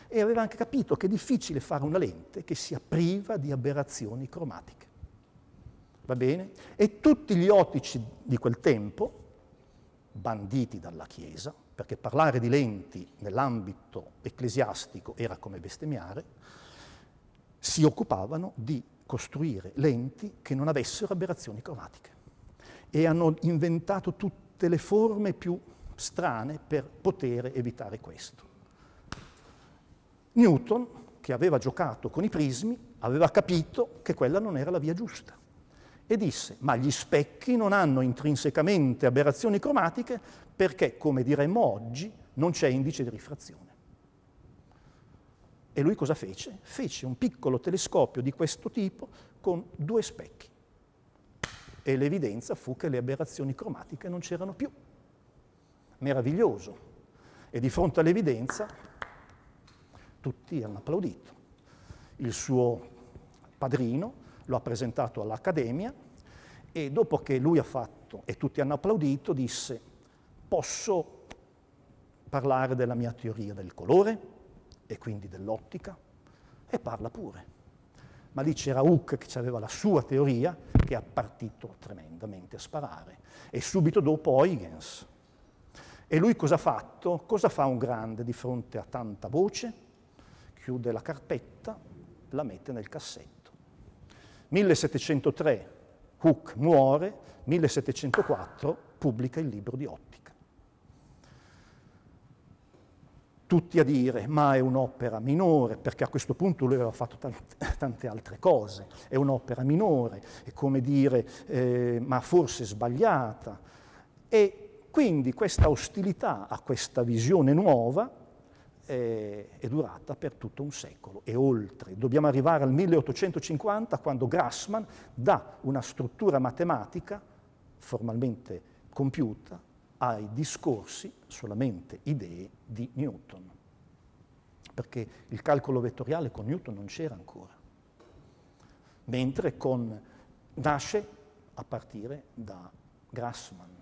e aveva anche capito che è difficile fare una lente che sia priva di aberrazioni cromatiche. Va bene? E tutti gli ottici di quel tempo, banditi dalla Chiesa, perché parlare di lenti nell'ambito ecclesiastico era come bestemmiare, si occupavano di costruire lenti che non avessero aberrazioni cromatiche e hanno inventato tutte le forme più strane per poter evitare questo. Newton, che aveva giocato con i prismi, aveva capito che quella non era la via giusta e disse, ma gli specchi non hanno intrinsecamente aberrazioni cromatiche perché, come diremmo oggi, non c'è indice di rifrazione. E lui cosa fece? Fece un piccolo telescopio di questo tipo con due specchi. E l'evidenza fu che le aberrazioni cromatiche non c'erano più. Meraviglioso. E di fronte all'evidenza tutti hanno applaudito. Il suo padrino lo ha presentato all'Accademia e dopo che lui ha fatto e tutti hanno applaudito disse posso parlare della mia teoria del colore? e quindi dell'ottica, e parla pure. Ma lì c'era Hooke che aveva la sua teoria, che ha partito tremendamente a sparare. E subito dopo Huygens. E lui cosa ha fatto? Cosa fa un grande di fronte a tanta voce? Chiude la carpetta, la mette nel cassetto. 1703 Hooke muore, 1704 pubblica il libro di Otto. tutti a dire ma è un'opera minore, perché a questo punto lui aveva fatto tante, tante altre cose, è un'opera minore, è come dire eh, ma forse sbagliata. E quindi questa ostilità a questa visione nuova eh, è durata per tutto un secolo e oltre. Dobbiamo arrivare al 1850 quando Grassmann dà una struttura matematica formalmente compiuta ai discorsi, solamente idee, di Newton, perché il calcolo vettoriale con Newton non c'era ancora, mentre con, nasce a partire da Grassmann.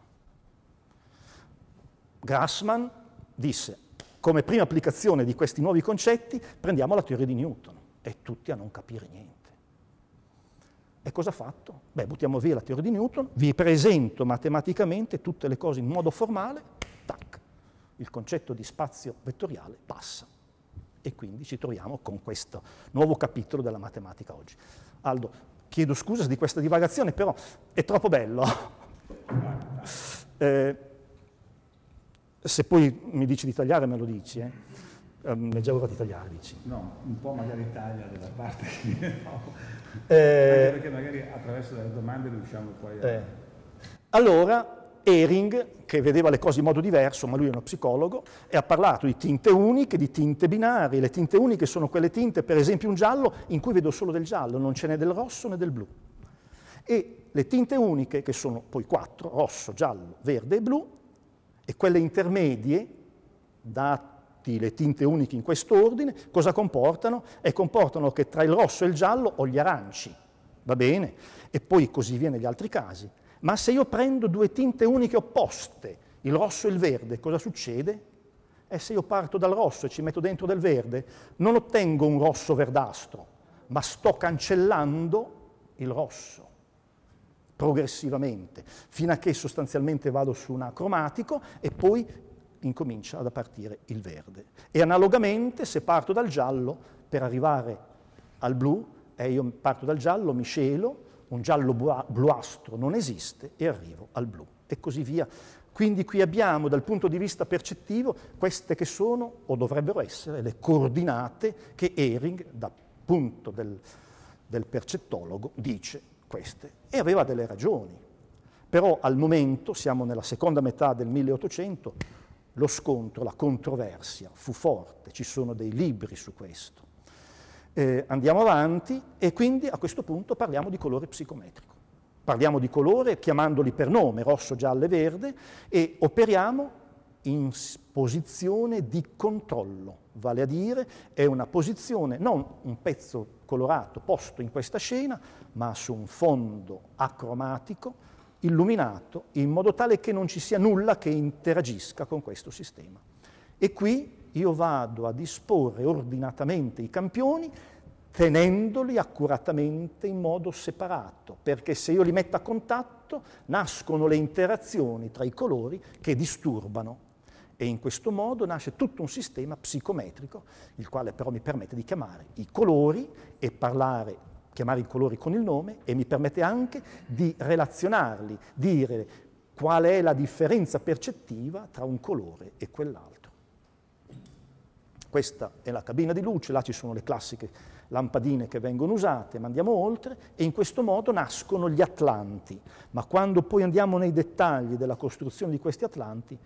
Grassmann disse, come prima applicazione di questi nuovi concetti, prendiamo la teoria di Newton, e tutti a non capire niente. E cosa ha fatto? Beh, buttiamo via la teoria di Newton, vi presento matematicamente tutte le cose in modo formale, tac, il concetto di spazio vettoriale passa. E quindi ci troviamo con questo nuovo capitolo della matematica oggi. Aldo, chiedo scusa di questa divagazione, però è troppo bello. Eh, se poi mi dici di tagliare, me lo dici. Eh. Um, ehm, leggevo dati italiani, dici? No, un po' magari taglia della parte che no. eh, perché magari attraverso le domande riusciamo poi a... Eh. Allora, Ehring, che vedeva le cose in modo diverso, ma lui è uno psicologo, e ha parlato di tinte uniche, di tinte binarie. Le tinte uniche sono quelle tinte, per esempio un giallo, in cui vedo solo del giallo, non ce n'è del rosso né del blu. E le tinte uniche, che sono poi quattro, rosso, giallo, verde e blu, e quelle intermedie, da tutti le tinte uniche in quest'ordine, cosa comportano? E eh, comportano che tra il rosso e il giallo ho gli aranci, va bene? E poi così viene negli altri casi. Ma se io prendo due tinte uniche opposte, il rosso e il verde, cosa succede? E eh, se io parto dal rosso e ci metto dentro del verde, non ottengo un rosso verdastro, ma sto cancellando il rosso progressivamente, fino a che sostanzialmente vado su un acromatico e poi incomincia ad apparire il verde. E analogamente, se parto dal giallo, per arrivare al blu, eh, io parto dal giallo, mi scelo, un giallo bluastro non esiste e arrivo al blu, e così via. Quindi qui abbiamo dal punto di vista percettivo queste che sono o dovrebbero essere le coordinate che Ehring, da punto del, del percettologo, dice queste. E aveva delle ragioni. Però al momento, siamo nella seconda metà del 1800, lo scontro, la controversia fu forte, ci sono dei libri su questo. Eh, andiamo avanti e quindi a questo punto parliamo di colore psicometrico. Parliamo di colore chiamandoli per nome, rosso, giallo e verde, e operiamo in posizione di controllo, vale a dire è una posizione, non un pezzo colorato posto in questa scena, ma su un fondo acromatico, illuminato in modo tale che non ci sia nulla che interagisca con questo sistema. E qui io vado a disporre ordinatamente i campioni tenendoli accuratamente in modo separato, perché se io li metto a contatto nascono le interazioni tra i colori che disturbano e in questo modo nasce tutto un sistema psicometrico, il quale però mi permette di chiamare i colori e parlare chiamare i colori con il nome e mi permette anche di relazionarli, dire qual è la differenza percettiva tra un colore e quell'altro. Questa è la cabina di luce, là ci sono le classiche lampadine che vengono usate, ma andiamo oltre e in questo modo nascono gli atlanti. Ma quando poi andiamo nei dettagli della costruzione di questi atlanti,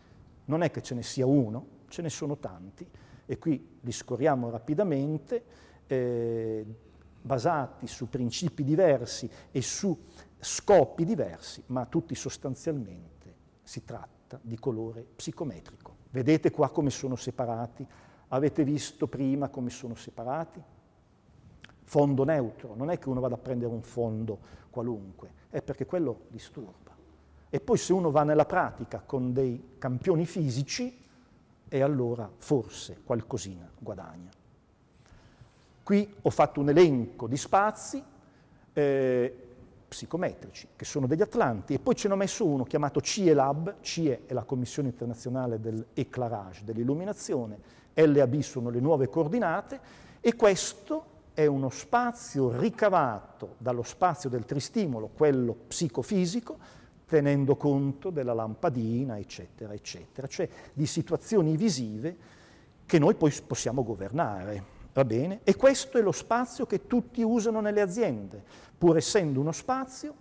non è che ce ne sia uno, ce ne sono tanti e qui li scorriamo rapidamente. Eh, basati su principi diversi e su scopi diversi, ma tutti sostanzialmente si tratta di colore psicometrico. Vedete qua come sono separati? Avete visto prima come sono separati? Fondo neutro, non è che uno vada a prendere un fondo qualunque, è perché quello disturba. E poi se uno va nella pratica con dei campioni fisici, e allora forse qualcosina guadagna. Qui ho fatto un elenco di spazi eh, psicometrici, che sono degli Atlanti, e poi ce n'ho messo uno chiamato CIE Lab, CIE è la Commissione Internazionale dell'Éclairage, dell'illuminazione, LAB sono le nuove coordinate, e questo è uno spazio ricavato dallo spazio del tristimolo, quello psicofisico, tenendo conto della lampadina, eccetera, eccetera, cioè di situazioni visive che noi poi possiamo governare va bene? E questo è lo spazio che tutti usano nelle aziende, pur essendo uno spazio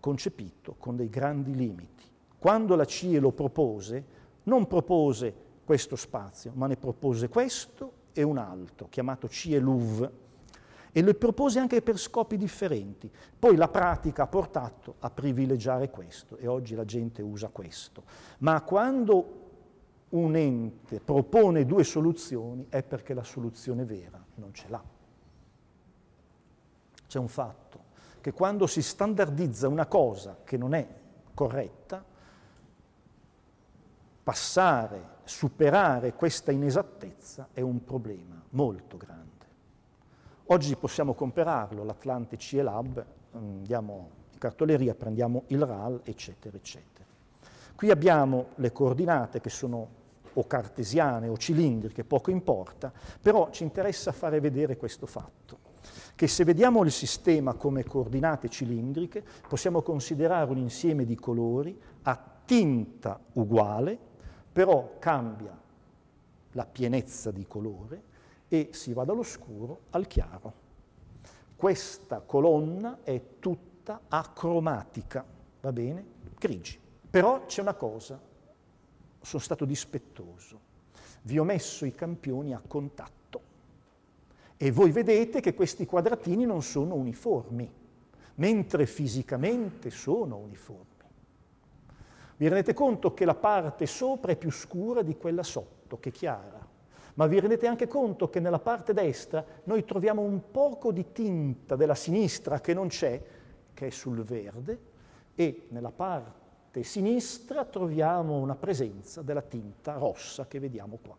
concepito con dei grandi limiti. Quando la CIE lo propose, non propose questo spazio, ma ne propose questo e un altro, chiamato CIE LUV, e lo propose anche per scopi differenti. Poi la pratica ha portato a privilegiare questo e oggi la gente usa questo. Ma quando un ente propone due soluzioni è perché la soluzione vera non ce l'ha. C'è un fatto, che quando si standardizza una cosa che non è corretta, passare, superare questa inesattezza è un problema molto grande. Oggi possiamo comprarlo, l'Atlante e Lab, andiamo in cartoleria, prendiamo il RAL, eccetera, eccetera. Qui abbiamo le coordinate che sono o cartesiane o cilindriche, poco importa, però ci interessa fare vedere questo fatto, che se vediamo il sistema come coordinate cilindriche, possiamo considerare un insieme di colori a tinta uguale, però cambia la pienezza di colore e si va dallo scuro al chiaro. Questa colonna è tutta acromatica, va bene? Grigi. Però c'è una cosa sono stato dispettoso, vi ho messo i campioni a contatto. E voi vedete che questi quadratini non sono uniformi, mentre fisicamente sono uniformi. Vi rendete conto che la parte sopra è più scura di quella sotto, che è chiara. Ma vi rendete anche conto che nella parte destra noi troviamo un poco di tinta della sinistra che non c'è, che è sul verde, e nella parte parte sinistra troviamo una presenza della tinta rossa che vediamo qua.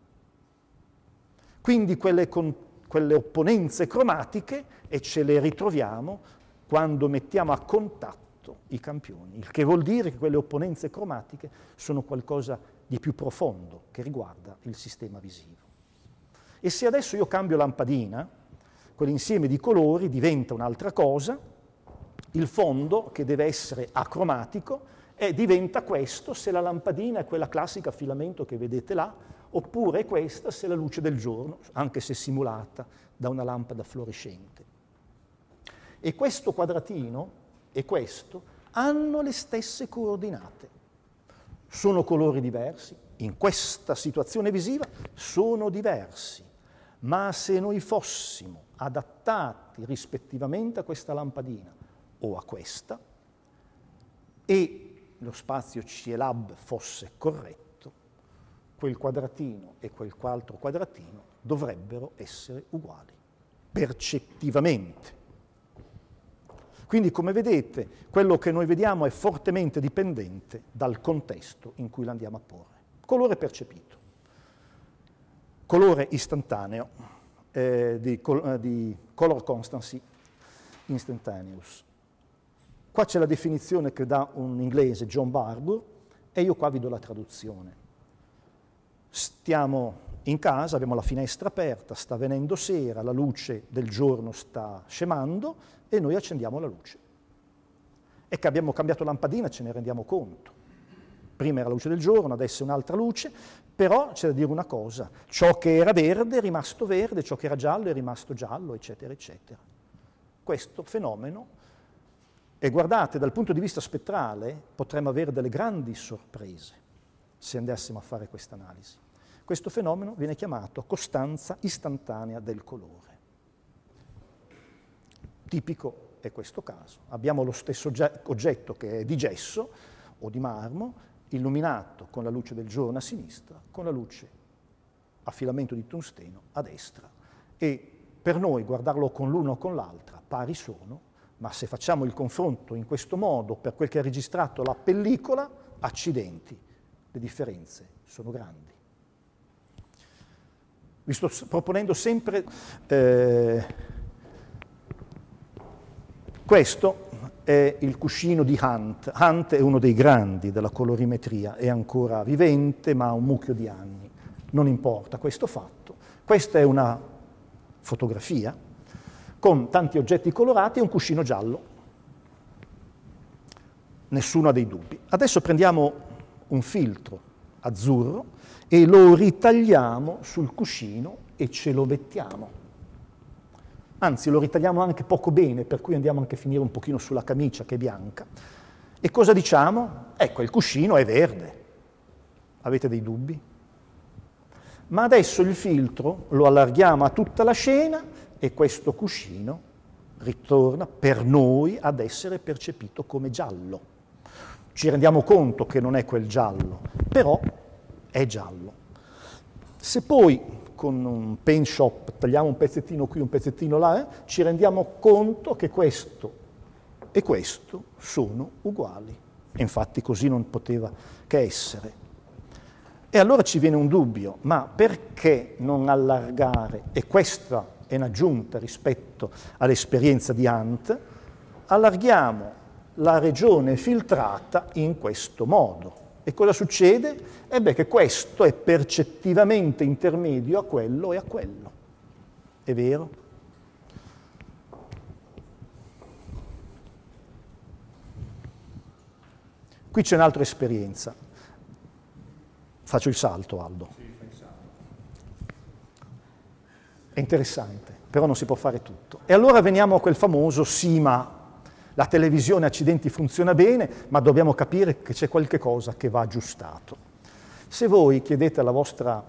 Quindi quelle, con, quelle opponenze cromatiche, e ce le ritroviamo quando mettiamo a contatto i campioni, il che vuol dire che quelle opponenze cromatiche sono qualcosa di più profondo che riguarda il sistema visivo. E se adesso io cambio lampadina, quell'insieme di colori diventa un'altra cosa, il fondo, che deve essere acromatico, e diventa questo se la lampadina è quella classica a filamento che vedete là, oppure è questa se la luce del giorno, anche se simulata da una lampada fluorescente. E questo quadratino e questo hanno le stesse coordinate. Sono colori diversi, in questa situazione visiva sono diversi, ma se noi fossimo adattati rispettivamente a questa lampadina o a questa, e lo spazio CLAB fosse corretto, quel quadratino e quel quell'altro quadratino dovrebbero essere uguali, percettivamente. Quindi, come vedete, quello che noi vediamo è fortemente dipendente dal contesto in cui l'andiamo a porre. Colore percepito, colore istantaneo, eh, di, col- eh, di color constancy instantaneous. Qua c'è la definizione che dà un inglese, John Barbour, e io qua vi do la traduzione. Stiamo in casa, abbiamo la finestra aperta, sta venendo sera, la luce del giorno sta scemando e noi accendiamo la luce. E che abbiamo cambiato lampadina ce ne rendiamo conto. Prima era la luce del giorno, adesso è un'altra luce, però c'è da dire una cosa, ciò che era verde è rimasto verde, ciò che era giallo è rimasto giallo, eccetera, eccetera. Questo fenomeno e guardate, dal punto di vista spettrale potremmo avere delle grandi sorprese se andassimo a fare questa analisi. Questo fenomeno viene chiamato costanza istantanea del colore. Tipico è questo caso. Abbiamo lo stesso oggetto che è di gesso o di marmo, illuminato con la luce del giorno a sinistra, con la luce a filamento di tungsteno a destra. E per noi guardarlo con l'uno o con l'altra pari sono, ma se facciamo il confronto in questo modo per quel che ha registrato la pellicola, accidenti, le differenze sono grandi. Vi sto proponendo sempre eh, questo è il cuscino di Hunt. Hunt è uno dei grandi della colorimetria, è ancora vivente ma ha un mucchio di anni. Non importa questo fatto. Questa è una fotografia con tanti oggetti colorati e un cuscino giallo. Nessuno ha dei dubbi. Adesso prendiamo un filtro azzurro e lo ritagliamo sul cuscino e ce lo mettiamo. Anzi, lo ritagliamo anche poco bene, per cui andiamo anche a finire un pochino sulla camicia che è bianca. E cosa diciamo? Ecco, il cuscino è verde. Avete dei dubbi? Ma adesso il filtro lo allarghiamo a tutta la scena e questo cuscino ritorna per noi ad essere percepito come giallo. Ci rendiamo conto che non è quel giallo, però è giallo. Se poi con un pen shop tagliamo un pezzettino qui, un pezzettino là, eh, ci rendiamo conto che questo e questo sono uguali. infatti così non poteva che essere. E allora ci viene un dubbio, ma perché non allargare? E questa è un'aggiunta rispetto all'esperienza di Hunt, allarghiamo la regione filtrata in questo modo. E cosa succede? Ebbene che questo è percettivamente intermedio a quello e a quello. È vero? Qui c'è un'altra esperienza. Faccio il salto, Aldo. Sì interessante, però non si può fare tutto. E allora veniamo a quel famoso sì ma la televisione accidenti funziona bene, ma dobbiamo capire che c'è qualche cosa che va aggiustato. Se voi chiedete alla, vostra,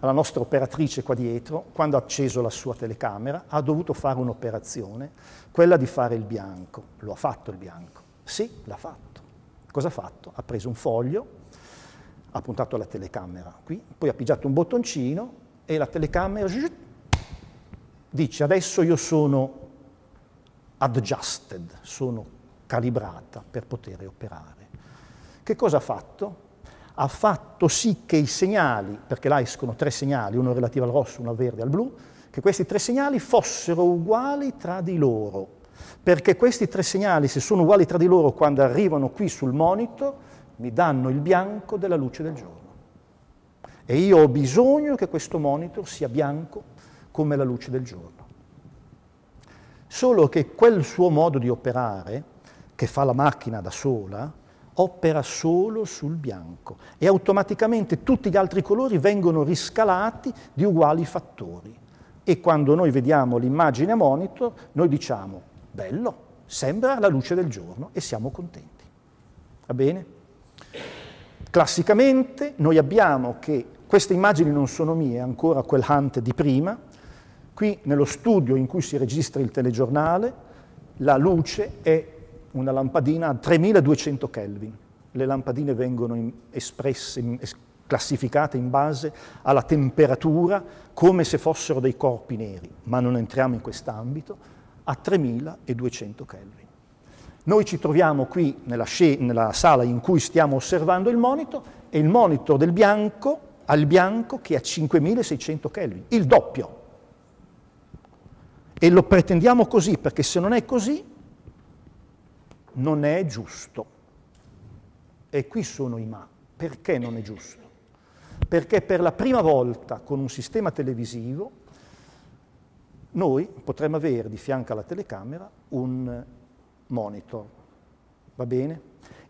alla nostra operatrice qua dietro, quando ha acceso la sua telecamera, ha dovuto fare un'operazione, quella di fare il bianco. Lo ha fatto il bianco? Sì, l'ha fatto. Cosa ha fatto? Ha preso un foglio, ha puntato la telecamera qui, poi ha pigiato un bottoncino e la telecamera dice adesso io sono adjusted, sono calibrata per poter operare. Che cosa ha fatto? Ha fatto sì che i segnali, perché là escono tre segnali, uno relativo al rosso, uno al verde e al blu, che questi tre segnali fossero uguali tra di loro. Perché questi tre segnali, se sono uguali tra di loro quando arrivano qui sul monitor, mi danno il bianco della luce del giorno. E io ho bisogno che questo monitor sia bianco come la luce del giorno. Solo che quel suo modo di operare, che fa la macchina da sola, opera solo sul bianco e automaticamente tutti gli altri colori vengono riscalati di uguali fattori. E quando noi vediamo l'immagine a monitor, noi diciamo, bello, sembra la luce del giorno e siamo contenti. Va bene? Classicamente noi abbiamo che queste immagini non sono mie, ancora quel Hunt di prima, Qui nello studio in cui si registra il telegiornale la luce è una lampadina a 3200 Kelvin. Le lampadine vengono in, espresse, in, es, classificate in base alla temperatura come se fossero dei corpi neri, ma non entriamo in quest'ambito, a 3200 Kelvin. Noi ci troviamo qui nella, nella sala in cui stiamo osservando il monitor e il monitor del bianco al bianco che è a 5600 Kelvin, il doppio e lo pretendiamo così, perché se non è così, non è giusto. E qui sono i ma. Perché non è giusto? Perché per la prima volta con un sistema televisivo noi potremmo avere di fianco alla telecamera un monitor, va bene?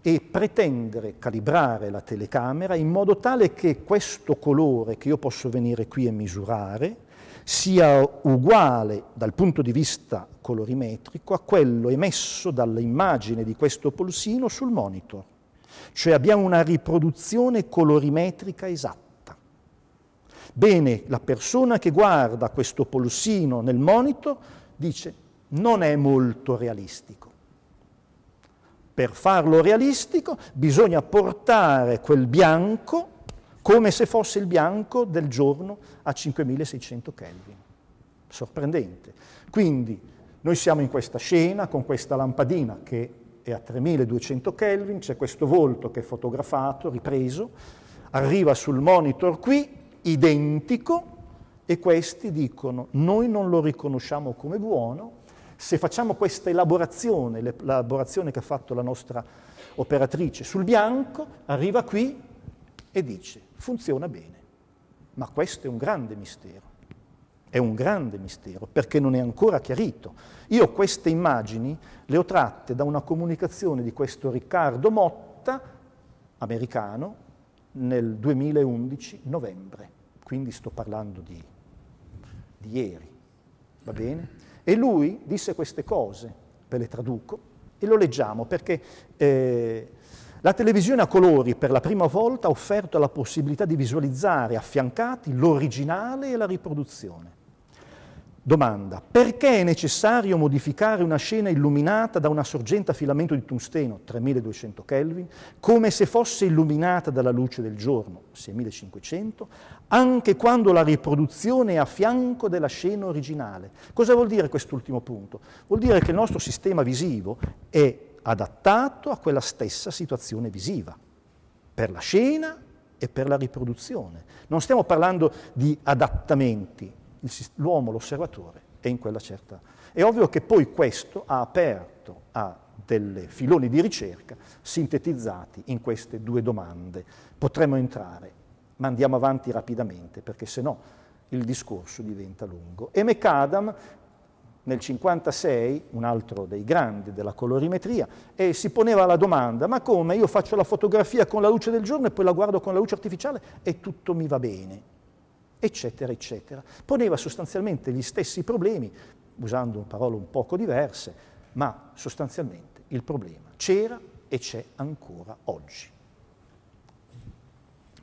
E pretendere calibrare la telecamera in modo tale che questo colore che io posso venire qui e misurare sia uguale dal punto di vista colorimetrico a quello emesso dall'immagine di questo polsino sul monitor. Cioè abbiamo una riproduzione colorimetrica esatta. Bene, la persona che guarda questo polsino nel monitor dice non è molto realistico. Per farlo realistico bisogna portare quel bianco come se fosse il bianco del giorno a 5600 Kelvin. Sorprendente. Quindi noi siamo in questa scena con questa lampadina che è a 3200 Kelvin, c'è questo volto che è fotografato, ripreso, arriva sul monitor qui, identico, e questi dicono noi non lo riconosciamo come buono, se facciamo questa elaborazione, l'elaborazione che ha fatto la nostra operatrice sul bianco, arriva qui e dice funziona bene, ma questo è un grande mistero, è un grande mistero perché non è ancora chiarito. Io queste immagini le ho tratte da una comunicazione di questo Riccardo Motta, americano, nel 2011 novembre, quindi sto parlando di, di ieri, va bene? E lui disse queste cose, ve le traduco, e lo leggiamo perché... Eh, la televisione a colori per la prima volta ha offerto la possibilità di visualizzare affiancati l'originale e la riproduzione. Domanda, perché è necessario modificare una scena illuminata da una sorgente a filamento di tungsteno, 3200 Kelvin, come se fosse illuminata dalla luce del giorno, 6500, anche quando la riproduzione è a fianco della scena originale? Cosa vuol dire quest'ultimo punto? Vuol dire che il nostro sistema visivo è adattato a quella stessa situazione visiva, per la scena e per la riproduzione. Non stiamo parlando di adattamenti, l'uomo, l'osservatore, è in quella certa... È ovvio che poi questo ha aperto a delle filoni di ricerca sintetizzati in queste due domande. Potremmo entrare, ma andiamo avanti rapidamente perché se no il discorso diventa lungo. E McAdam nel 1956, un altro dei grandi della colorimetria, e si poneva la domanda, ma come io faccio la fotografia con la luce del giorno e poi la guardo con la luce artificiale e tutto mi va bene, eccetera, eccetera. Poneva sostanzialmente gli stessi problemi, usando parole un poco diverse, ma sostanzialmente il problema c'era e c'è ancora oggi.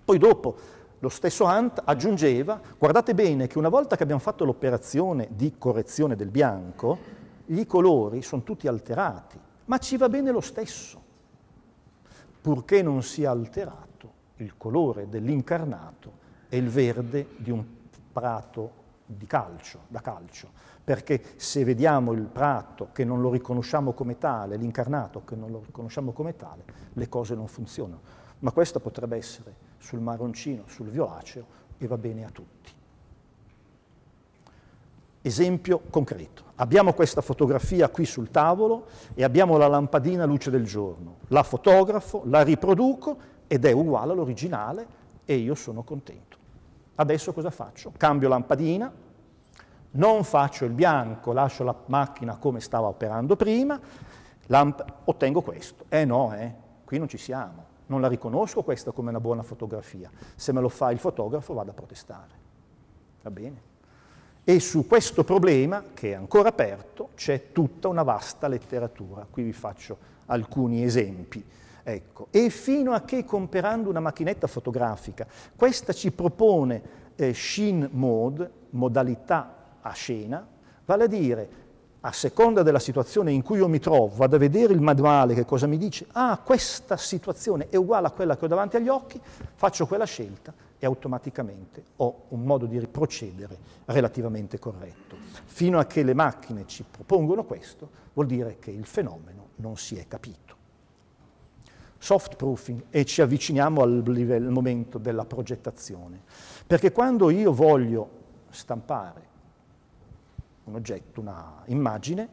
Poi dopo lo stesso Hunt aggiungeva, guardate bene che una volta che abbiamo fatto l'operazione di correzione del bianco, i colori sono tutti alterati, ma ci va bene lo stesso, purché non sia alterato il colore dell'incarnato e il verde di un prato di calcio, da calcio, perché se vediamo il prato che non lo riconosciamo come tale, l'incarnato che non lo riconosciamo come tale, le cose non funzionano. Ma questa potrebbe essere sul marroncino, sul violaceo e va bene a tutti. Esempio concreto. Abbiamo questa fotografia qui sul tavolo e abbiamo la lampadina luce del giorno. La fotografo, la riproduco ed è uguale all'originale e io sono contento. Adesso cosa faccio? Cambio lampadina, non faccio il bianco, lascio la macchina come stava operando prima, ottengo questo. Eh no, eh, qui non ci siamo non la riconosco questa come una buona fotografia. Se me lo fa il fotografo vado a protestare. Va bene? E su questo problema, che è ancora aperto, c'è tutta una vasta letteratura. Qui vi faccio alcuni esempi. Ecco. E fino a che comperando una macchinetta fotografica, questa ci propone eh, Shin Mode, modalità a scena, vale a dire a seconda della situazione in cui io mi trovo, vado a vedere il manuale che cosa mi dice, ah questa situazione è uguale a quella che ho davanti agli occhi, faccio quella scelta e automaticamente ho un modo di procedere relativamente corretto. Fino a che le macchine ci propongono questo, vuol dire che il fenomeno non si è capito. Soft proofing e ci avviciniamo al, livello, al momento della progettazione, perché quando io voglio stampare un oggetto, una immagine,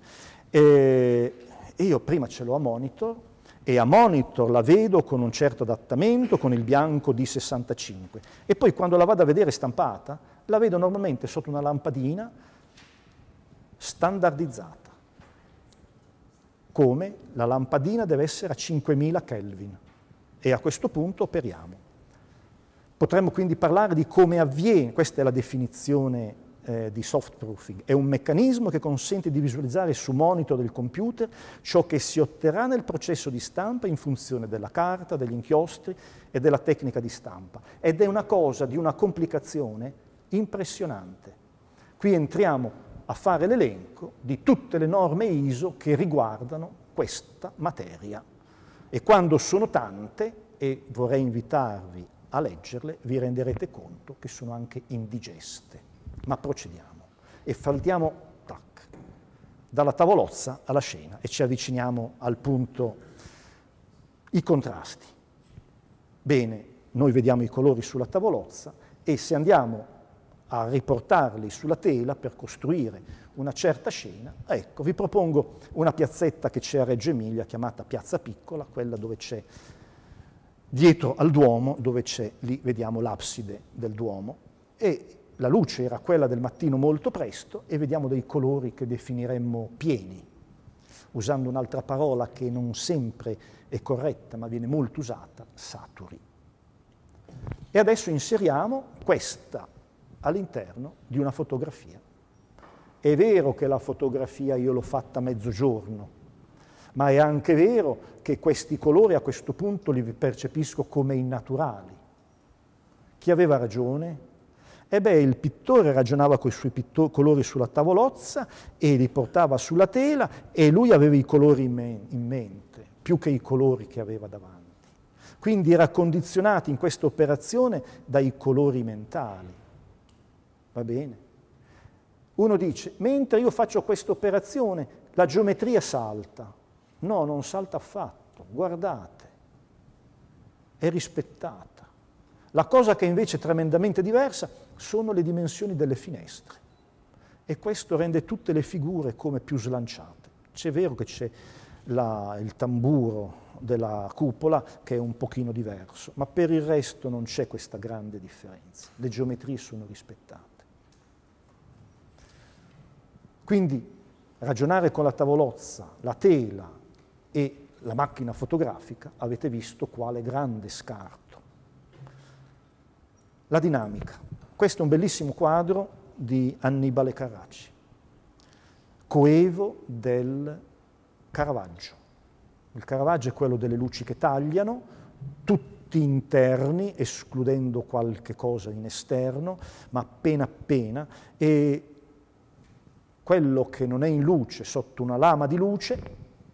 e, io prima ce l'ho a monitor, e a monitor la vedo con un certo adattamento, con il bianco di 65, e poi quando la vado a vedere stampata, la vedo normalmente sotto una lampadina standardizzata come la lampadina deve essere a 5000 Kelvin e a questo punto operiamo. Potremmo quindi parlare di come avviene, questa è la definizione eh, di soft proofing. È un meccanismo che consente di visualizzare su monitor del computer ciò che si otterrà nel processo di stampa in funzione della carta, degli inchiostri e della tecnica di stampa. Ed è una cosa di una complicazione impressionante. Qui entriamo a fare l'elenco di tutte le norme ISO che riguardano questa materia. E quando sono tante, e vorrei invitarvi a leggerle, vi renderete conto che sono anche indigeste ma procediamo e faltiamo, tac, dalla tavolozza alla scena e ci avviciniamo al punto, i contrasti. Bene, noi vediamo i colori sulla tavolozza e se andiamo a riportarli sulla tela per costruire una certa scena, ecco, vi propongo una piazzetta che c'è a Reggio Emilia chiamata Piazza Piccola, quella dove c'è dietro al Duomo, dove c'è, lì vediamo l'abside del Duomo, e la luce era quella del mattino molto presto e vediamo dei colori che definiremmo pieni, usando un'altra parola che non sempre è corretta ma viene molto usata, saturi. E adesso inseriamo questa all'interno di una fotografia. È vero che la fotografia io l'ho fatta a mezzogiorno, ma è anche vero che questi colori a questo punto li percepisco come innaturali. Chi aveva ragione? E beh, il pittore ragionava con i suoi pittor- colori sulla tavolozza e li portava sulla tela e lui aveva i colori in, me- in mente, più che i colori che aveva davanti. Quindi era condizionato in questa operazione dai colori mentali. Va bene? Uno dice, mentre io faccio questa operazione, la geometria salta. No, non salta affatto, guardate, è rispettata. La cosa che invece è tremendamente diversa sono le dimensioni delle finestre e questo rende tutte le figure come più slanciate. C'è vero che c'è la, il tamburo della cupola che è un pochino diverso, ma per il resto non c'è questa grande differenza, le geometrie sono rispettate. Quindi ragionare con la tavolozza, la tela e la macchina fotografica, avete visto quale grande scarto. La dinamica. Questo è un bellissimo quadro di Annibale Carracci, coevo del Caravaggio. Il Caravaggio è quello delle luci che tagliano, tutti interni, escludendo qualche cosa in esterno, ma appena appena, e quello che non è in luce sotto una lama di luce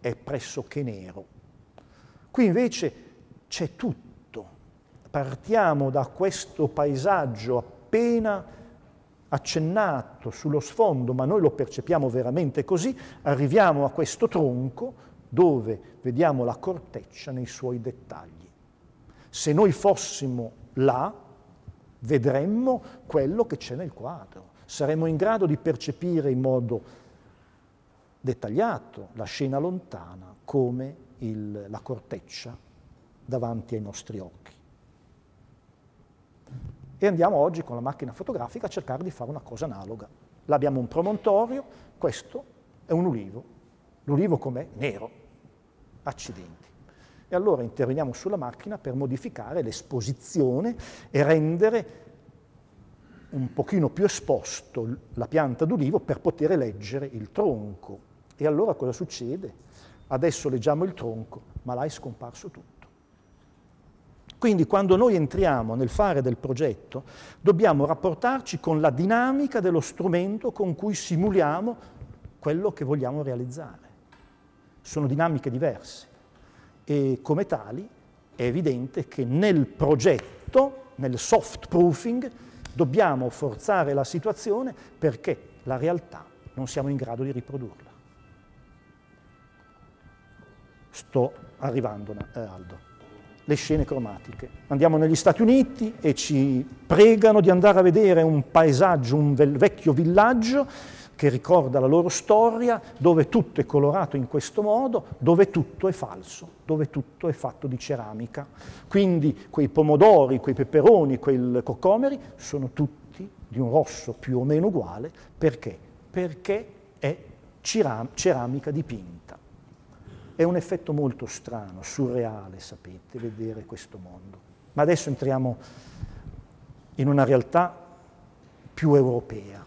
è pressoché nero. Qui invece c'è tutto. Partiamo da questo paesaggio appena accennato sullo sfondo, ma noi lo percepiamo veramente così, arriviamo a questo tronco dove vediamo la corteccia nei suoi dettagli. Se noi fossimo là, vedremmo quello che c'è nel quadro. Saremmo in grado di percepire in modo dettagliato la scena lontana come il, la corteccia davanti ai nostri occhi e andiamo oggi con la macchina fotografica a cercare di fare una cosa analoga. Là abbiamo un promontorio, questo è un ulivo. L'ulivo com'è? Nero. Accidenti. E allora interveniamo sulla macchina per modificare l'esposizione e rendere un pochino più esposto la pianta d'ulivo per poter leggere il tronco. E allora cosa succede? Adesso leggiamo il tronco, ma là è scomparso tutto. Quindi quando noi entriamo nel fare del progetto dobbiamo rapportarci con la dinamica dello strumento con cui simuliamo quello che vogliamo realizzare. Sono dinamiche diverse e come tali è evidente che nel progetto, nel soft proofing, dobbiamo forzare la situazione perché la realtà non siamo in grado di riprodurla. Sto arrivando, eh, Aldo le scene cromatiche. Andiamo negli Stati Uniti e ci pregano di andare a vedere un paesaggio, un vecchio villaggio che ricorda la loro storia, dove tutto è colorato in questo modo, dove tutto è falso, dove tutto è fatto di ceramica. Quindi quei pomodori, quei peperoni, quei cocomeri sono tutti di un rosso più o meno uguale, perché? Perché è ceramica dipinta. È un effetto molto strano, surreale, sapete, vedere questo mondo. Ma adesso entriamo in una realtà più europea,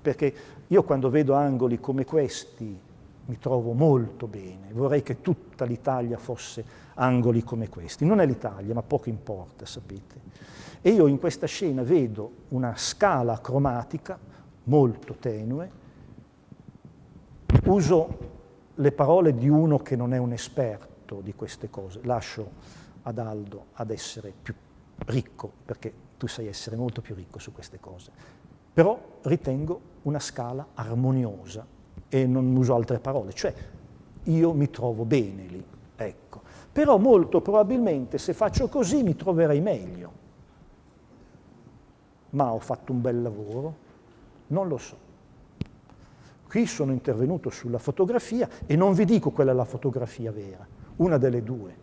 perché io quando vedo angoli come questi mi trovo molto bene, vorrei che tutta l'Italia fosse angoli come questi. Non è l'Italia, ma poco importa, sapete. E io in questa scena vedo una scala cromatica molto tenue, uso le parole di uno che non è un esperto di queste cose. Lascio ad Aldo ad essere più ricco, perché tu sai essere molto più ricco su queste cose. Però ritengo una scala armoniosa e non uso altre parole, cioè io mi trovo bene lì, ecco. Però molto probabilmente se faccio così mi troverei meglio. Ma ho fatto un bel lavoro? Non lo so. Qui sono intervenuto sulla fotografia e non vi dico quella è la fotografia vera, una delle due,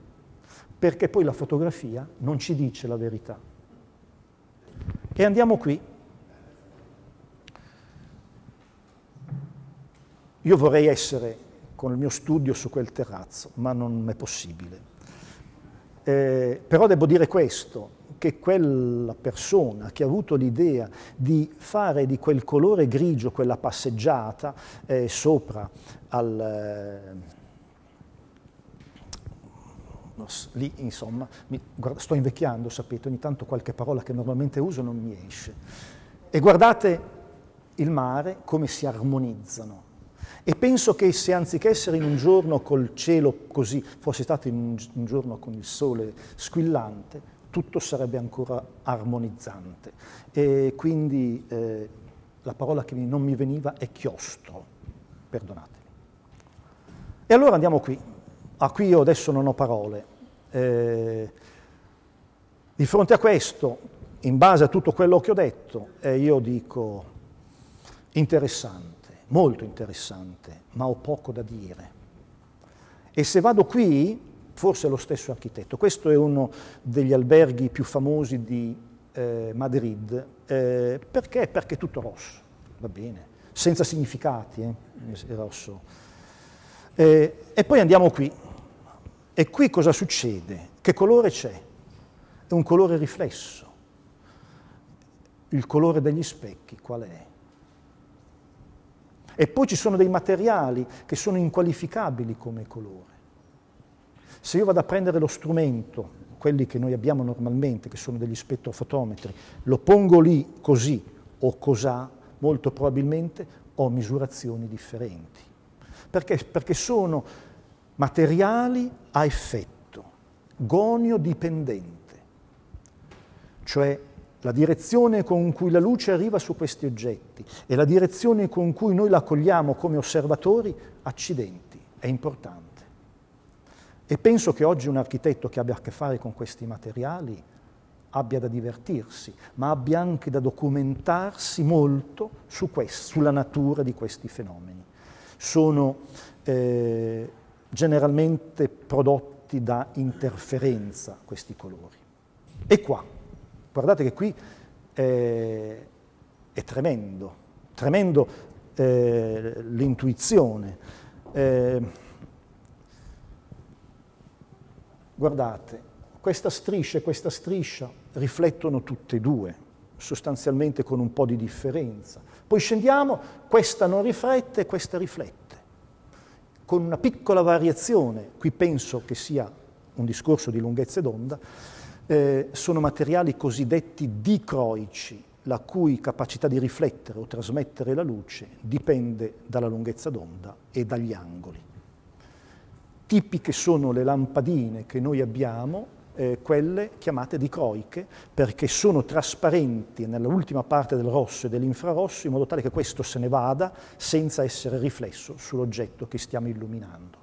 perché poi la fotografia non ci dice la verità. E andiamo qui. Io vorrei essere con il mio studio su quel terrazzo, ma non è possibile. Eh, però devo dire questo, che quella persona che ha avuto l'idea di fare di quel colore grigio quella passeggiata eh, sopra al... Eh, lì insomma mi, guarda, sto invecchiando, sapete, ogni tanto qualche parola che normalmente uso non mi esce. E guardate il mare come si armonizzano. E penso che se anziché essere in un giorno col cielo così, fosse stato in un, un giorno con il sole squillante, tutto sarebbe ancora armonizzante. E quindi eh, la parola che non mi veniva è chiostro, perdonatemi. E allora andiamo qui. A ah, qui io adesso non ho parole. Eh, di fronte a questo, in base a tutto quello che ho detto, eh, io dico interessante, molto interessante, ma ho poco da dire. E se vado qui, forse lo stesso architetto. Questo è uno degli alberghi più famosi di eh, Madrid, eh, perché? Perché è tutto rosso, va bene, senza significati, eh, rosso. Eh, e poi andiamo qui, e qui cosa succede? Che colore c'è? È un colore riflesso. Il colore degli specchi qual è? E poi ci sono dei materiali che sono inqualificabili come colore. Se io vado a prendere lo strumento, quelli che noi abbiamo normalmente, che sono degli spettrofotometri, lo pongo lì così o cosà, molto probabilmente ho misurazioni differenti. Perché? Perché sono materiali a effetto, gonio dipendente, cioè la direzione con cui la luce arriva su questi oggetti e la direzione con cui noi la cogliamo come osservatori, accidenti, è importante. E penso che oggi un architetto che abbia a che fare con questi materiali abbia da divertirsi, ma abbia anche da documentarsi molto su questo, sulla natura di questi fenomeni. Sono eh, generalmente prodotti da interferenza questi colori. E qua, guardate che qui eh, è tremendo, tremendo eh, l'intuizione. Eh, Guardate, questa striscia e questa striscia riflettono tutte e due, sostanzialmente con un po' di differenza. Poi scendiamo, questa non riflette, questa riflette. Con una piccola variazione, qui penso che sia un discorso di lunghezze d'onda, eh, sono materiali cosiddetti dicroici, la cui capacità di riflettere o trasmettere la luce dipende dalla lunghezza d'onda e dagli angoli. Tipiche sono le lampadine che noi abbiamo, eh, quelle chiamate dicoiche, perché sono trasparenti nell'ultima parte del rosso e dell'infrarosso in modo tale che questo se ne vada senza essere riflesso sull'oggetto che stiamo illuminando.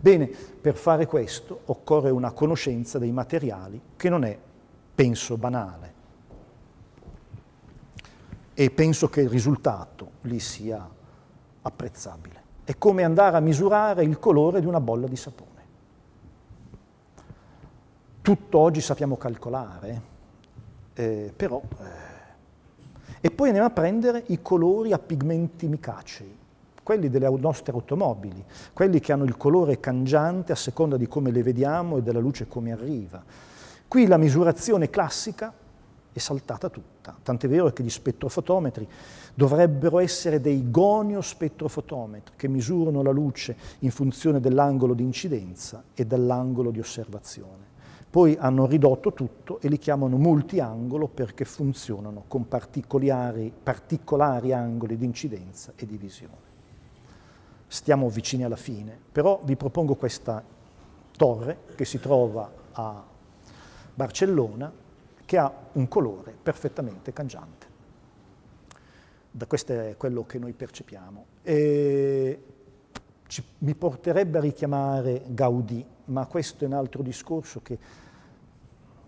Bene, per fare questo occorre una conoscenza dei materiali che non è, penso, banale. E penso che il risultato lì sia apprezzabile. È come andare a misurare il colore di una bolla di sapone. Tutto oggi sappiamo calcolare, eh, però... Eh, e poi andiamo a prendere i colori a pigmenti micacei, quelli delle nostre automobili, quelli che hanno il colore cangiante a seconda di come le vediamo e della luce come arriva. Qui la misurazione classica è saltata tutta. Tant'è vero che gli spettrofotometri dovrebbero essere dei goniospettrofotometri che misurano la luce in funzione dell'angolo di incidenza e dell'angolo di osservazione. Poi hanno ridotto tutto e li chiamano multiangolo perché funzionano con particolari, particolari angoli di incidenza e di visione. Stiamo vicini alla fine, però vi propongo questa torre che si trova a Barcellona che ha un colore perfettamente cangiante. Da questo è quello che noi percepiamo. E ci, mi porterebbe a richiamare Gaudì, ma questo è un altro discorso che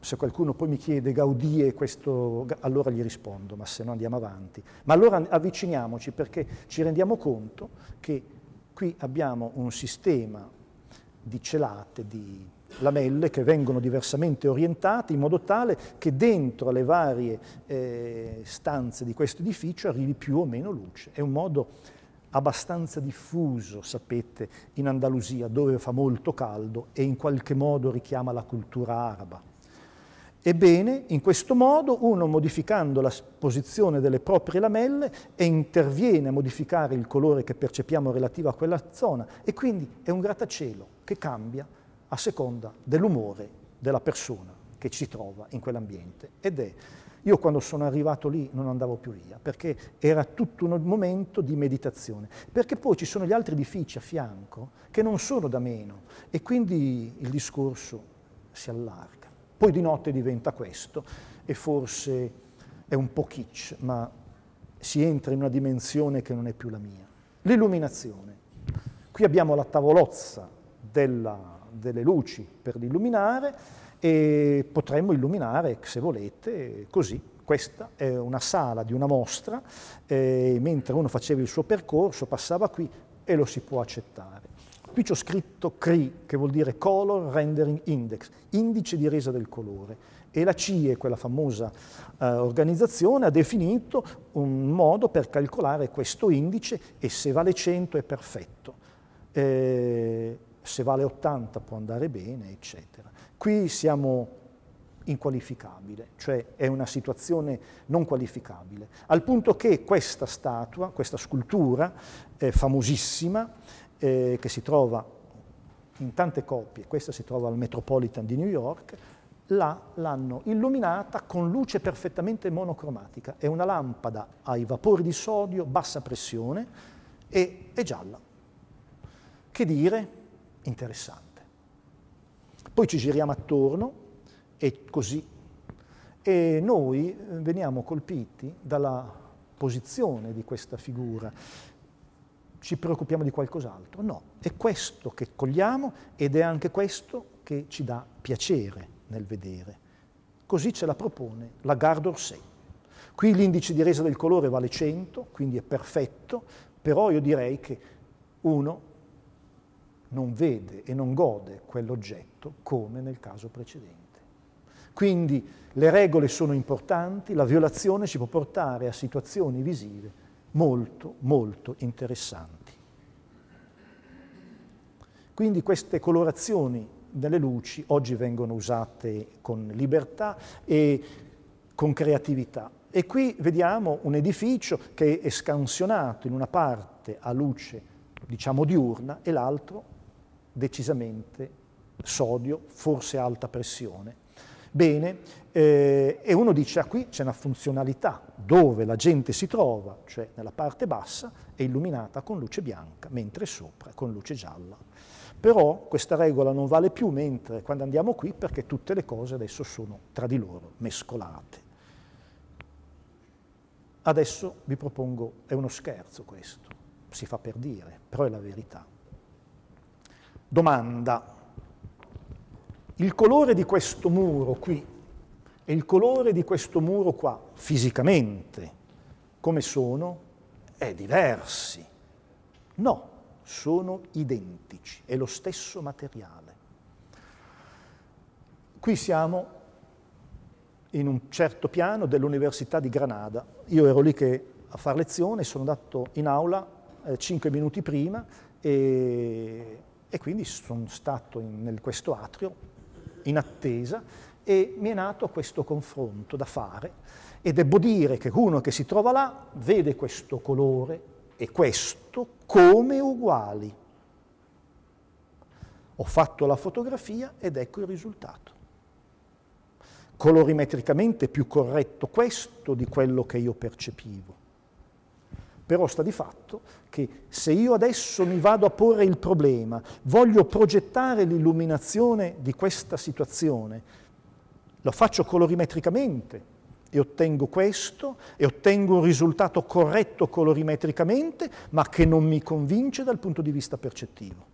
se qualcuno poi mi chiede Gaudì e questo, allora gli rispondo, ma se no andiamo avanti. Ma allora avviciniamoci perché ci rendiamo conto che qui abbiamo un sistema di celate, di lamelle che vengono diversamente orientate in modo tale che dentro le varie eh, stanze di questo edificio arrivi più o meno luce. È un modo abbastanza diffuso, sapete, in Andalusia dove fa molto caldo e in qualche modo richiama la cultura araba. Ebbene, in questo modo uno modificando la posizione delle proprie lamelle e interviene a modificare il colore che percepiamo relativo a quella zona e quindi è un grattacielo che cambia a seconda dell'umore della persona che si trova in quell'ambiente. Ed è, io quando sono arrivato lì non andavo più via, perché era tutto un momento di meditazione, perché poi ci sono gli altri edifici a fianco che non sono da meno e quindi il discorso si allarga. Poi di notte diventa questo e forse è un po' kitsch, ma si entra in una dimensione che non è più la mia. L'illuminazione. Qui abbiamo la tavolozza della delle luci per illuminare e potremmo illuminare, se volete, così. Questa è una sala di una mostra, e mentre uno faceva il suo percorso passava qui e lo si può accettare. Qui c'ho scritto CRI, che vuol dire Color Rendering Index, indice di resa del colore. E la CIE, quella famosa eh, organizzazione, ha definito un modo per calcolare questo indice e se vale 100 è perfetto. Eh, se vale 80 può andare bene, eccetera. Qui siamo inqualificabile, cioè è una situazione non qualificabile, al punto che questa statua, questa scultura eh, famosissima, eh, che si trova in tante coppie, questa si trova al Metropolitan di New York, là l'hanno illuminata con luce perfettamente monocromatica, è una lampada ai vapori di sodio, bassa pressione e è gialla. Che dire? interessante. Poi ci giriamo attorno e così. E noi eh, veniamo colpiti dalla posizione di questa figura. Ci preoccupiamo di qualcos'altro? No, è questo che cogliamo ed è anche questo che ci dà piacere nel vedere. Così ce la propone la Gare d'Orsay. Qui l'indice di resa del colore vale 100, quindi è perfetto, però io direi che 1, non vede e non gode quell'oggetto come nel caso precedente. Quindi le regole sono importanti, la violazione ci può portare a situazioni visive molto, molto interessanti. Quindi queste colorazioni delle luci oggi vengono usate con libertà e con creatività. E qui vediamo un edificio che è scansionato in una parte a luce, diciamo, diurna e l'altro decisamente sodio, forse alta pressione. Bene, eh, e uno dice, ah qui c'è una funzionalità, dove la gente si trova, cioè nella parte bassa, è illuminata con luce bianca, mentre sopra con luce gialla. Però questa regola non vale più mentre, quando andiamo qui, perché tutte le cose adesso sono tra di loro mescolate. Adesso vi propongo, è uno scherzo questo, si fa per dire, però è la verità. Domanda. Il colore di questo muro qui e il colore di questo muro qua, fisicamente, come sono, è diversi. No, sono identici, è lo stesso materiale. Qui siamo in un certo piano dell'Università di Granada. Io ero lì che, a far lezione, sono andato in aula eh, cinque minuti prima e e quindi sono stato in, in questo atrio in attesa e mi è nato questo confronto da fare e devo dire che uno che si trova là vede questo colore e questo come uguali. Ho fatto la fotografia ed ecco il risultato. Colorimetricamente più corretto questo di quello che io percepivo però sta di fatto che se io adesso mi vado a porre il problema, voglio progettare l'illuminazione di questa situazione, lo faccio colorimetricamente e ottengo questo e ottengo un risultato corretto colorimetricamente, ma che non mi convince dal punto di vista percettivo.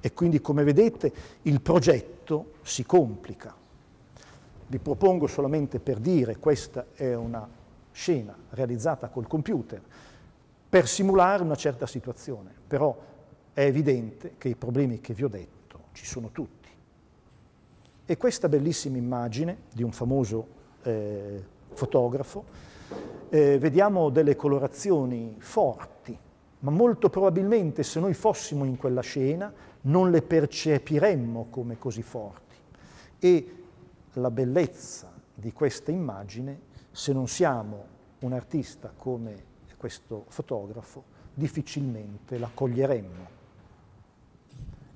E quindi, come vedete, il progetto si complica. Vi propongo solamente per dire, questa è una scena realizzata col computer, per simulare una certa situazione, però è evidente che i problemi che vi ho detto ci sono tutti. E questa bellissima immagine di un famoso eh, fotografo, eh, vediamo delle colorazioni forti, ma molto probabilmente se noi fossimo in quella scena non le percepiremmo come così forti. E la bellezza di questa immagine, se non siamo un artista come questo fotografo, difficilmente la coglieremmo.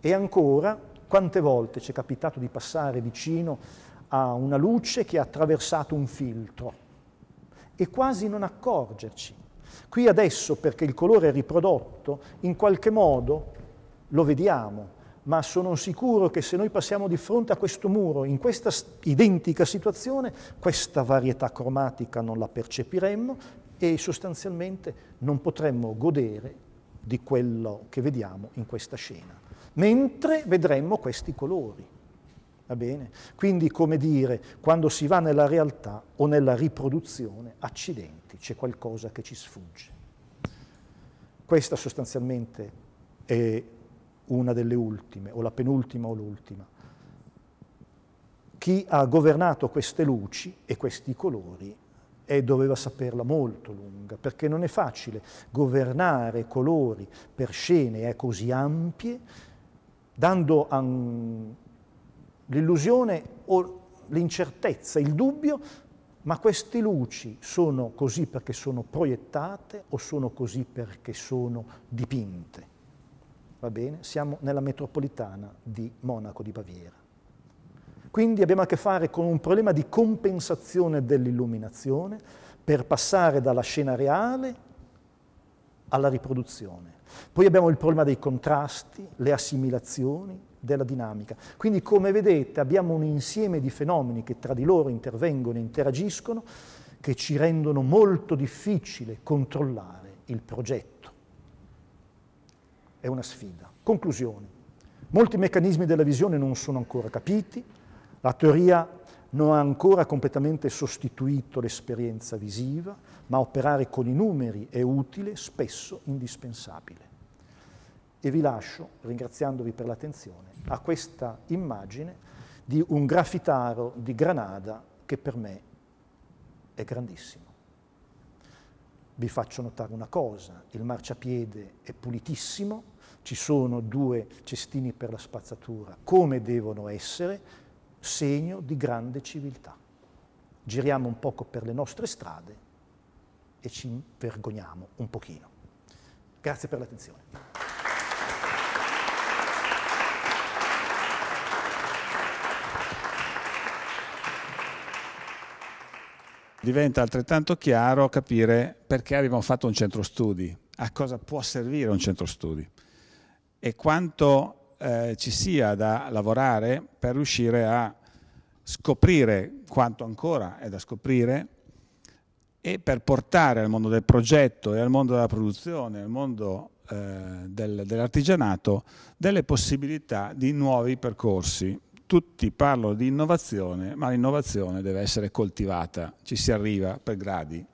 E ancora, quante volte ci è capitato di passare vicino a una luce che ha attraversato un filtro e quasi non accorgerci. Qui adesso, perché il colore è riprodotto, in qualche modo lo vediamo, ma sono sicuro che se noi passiamo di fronte a questo muro, in questa identica situazione, questa varietà cromatica non la percepiremmo, e sostanzialmente non potremmo godere di quello che vediamo in questa scena, mentre vedremmo questi colori. Va bene? Quindi, come dire, quando si va nella realtà o nella riproduzione, accidenti, c'è qualcosa che ci sfugge. Questa sostanzialmente è una delle ultime, o la penultima o l'ultima. Chi ha governato queste luci e questi colori e doveva saperla molto lunga, perché non è facile governare colori per scene eh, così ampie, dando um, l'illusione o l'incertezza, il dubbio, ma queste luci sono così perché sono proiettate o sono così perché sono dipinte. Va bene? Siamo nella metropolitana di Monaco di Baviera. Quindi abbiamo a che fare con un problema di compensazione dell'illuminazione per passare dalla scena reale alla riproduzione. Poi abbiamo il problema dei contrasti, le assimilazioni, della dinamica. Quindi come vedete abbiamo un insieme di fenomeni che tra di loro intervengono e interagiscono che ci rendono molto difficile controllare il progetto. È una sfida. Conclusione. Molti meccanismi della visione non sono ancora capiti, la teoria non ha ancora completamente sostituito l'esperienza visiva, ma operare con i numeri è utile, spesso indispensabile. E vi lascio, ringraziandovi per l'attenzione, a questa immagine di un grafitaro di Granada che per me è grandissimo. Vi faccio notare una cosa, il marciapiede è pulitissimo, ci sono due cestini per la spazzatura come devono essere, segno di grande civiltà. Giriamo un poco per le nostre strade e ci vergogniamo un pochino. Grazie per l'attenzione. diventa altrettanto chiaro capire perché abbiamo fatto un centro studi, a cosa può servire un centro studi e quanto eh, ci sia da lavorare per riuscire a scoprire quanto ancora è da scoprire e per portare al mondo del progetto e al mondo della produzione, al mondo eh, del, dell'artigianato, delle possibilità di nuovi percorsi. Tutti parlano di innovazione, ma l'innovazione deve essere coltivata, ci si arriva per gradi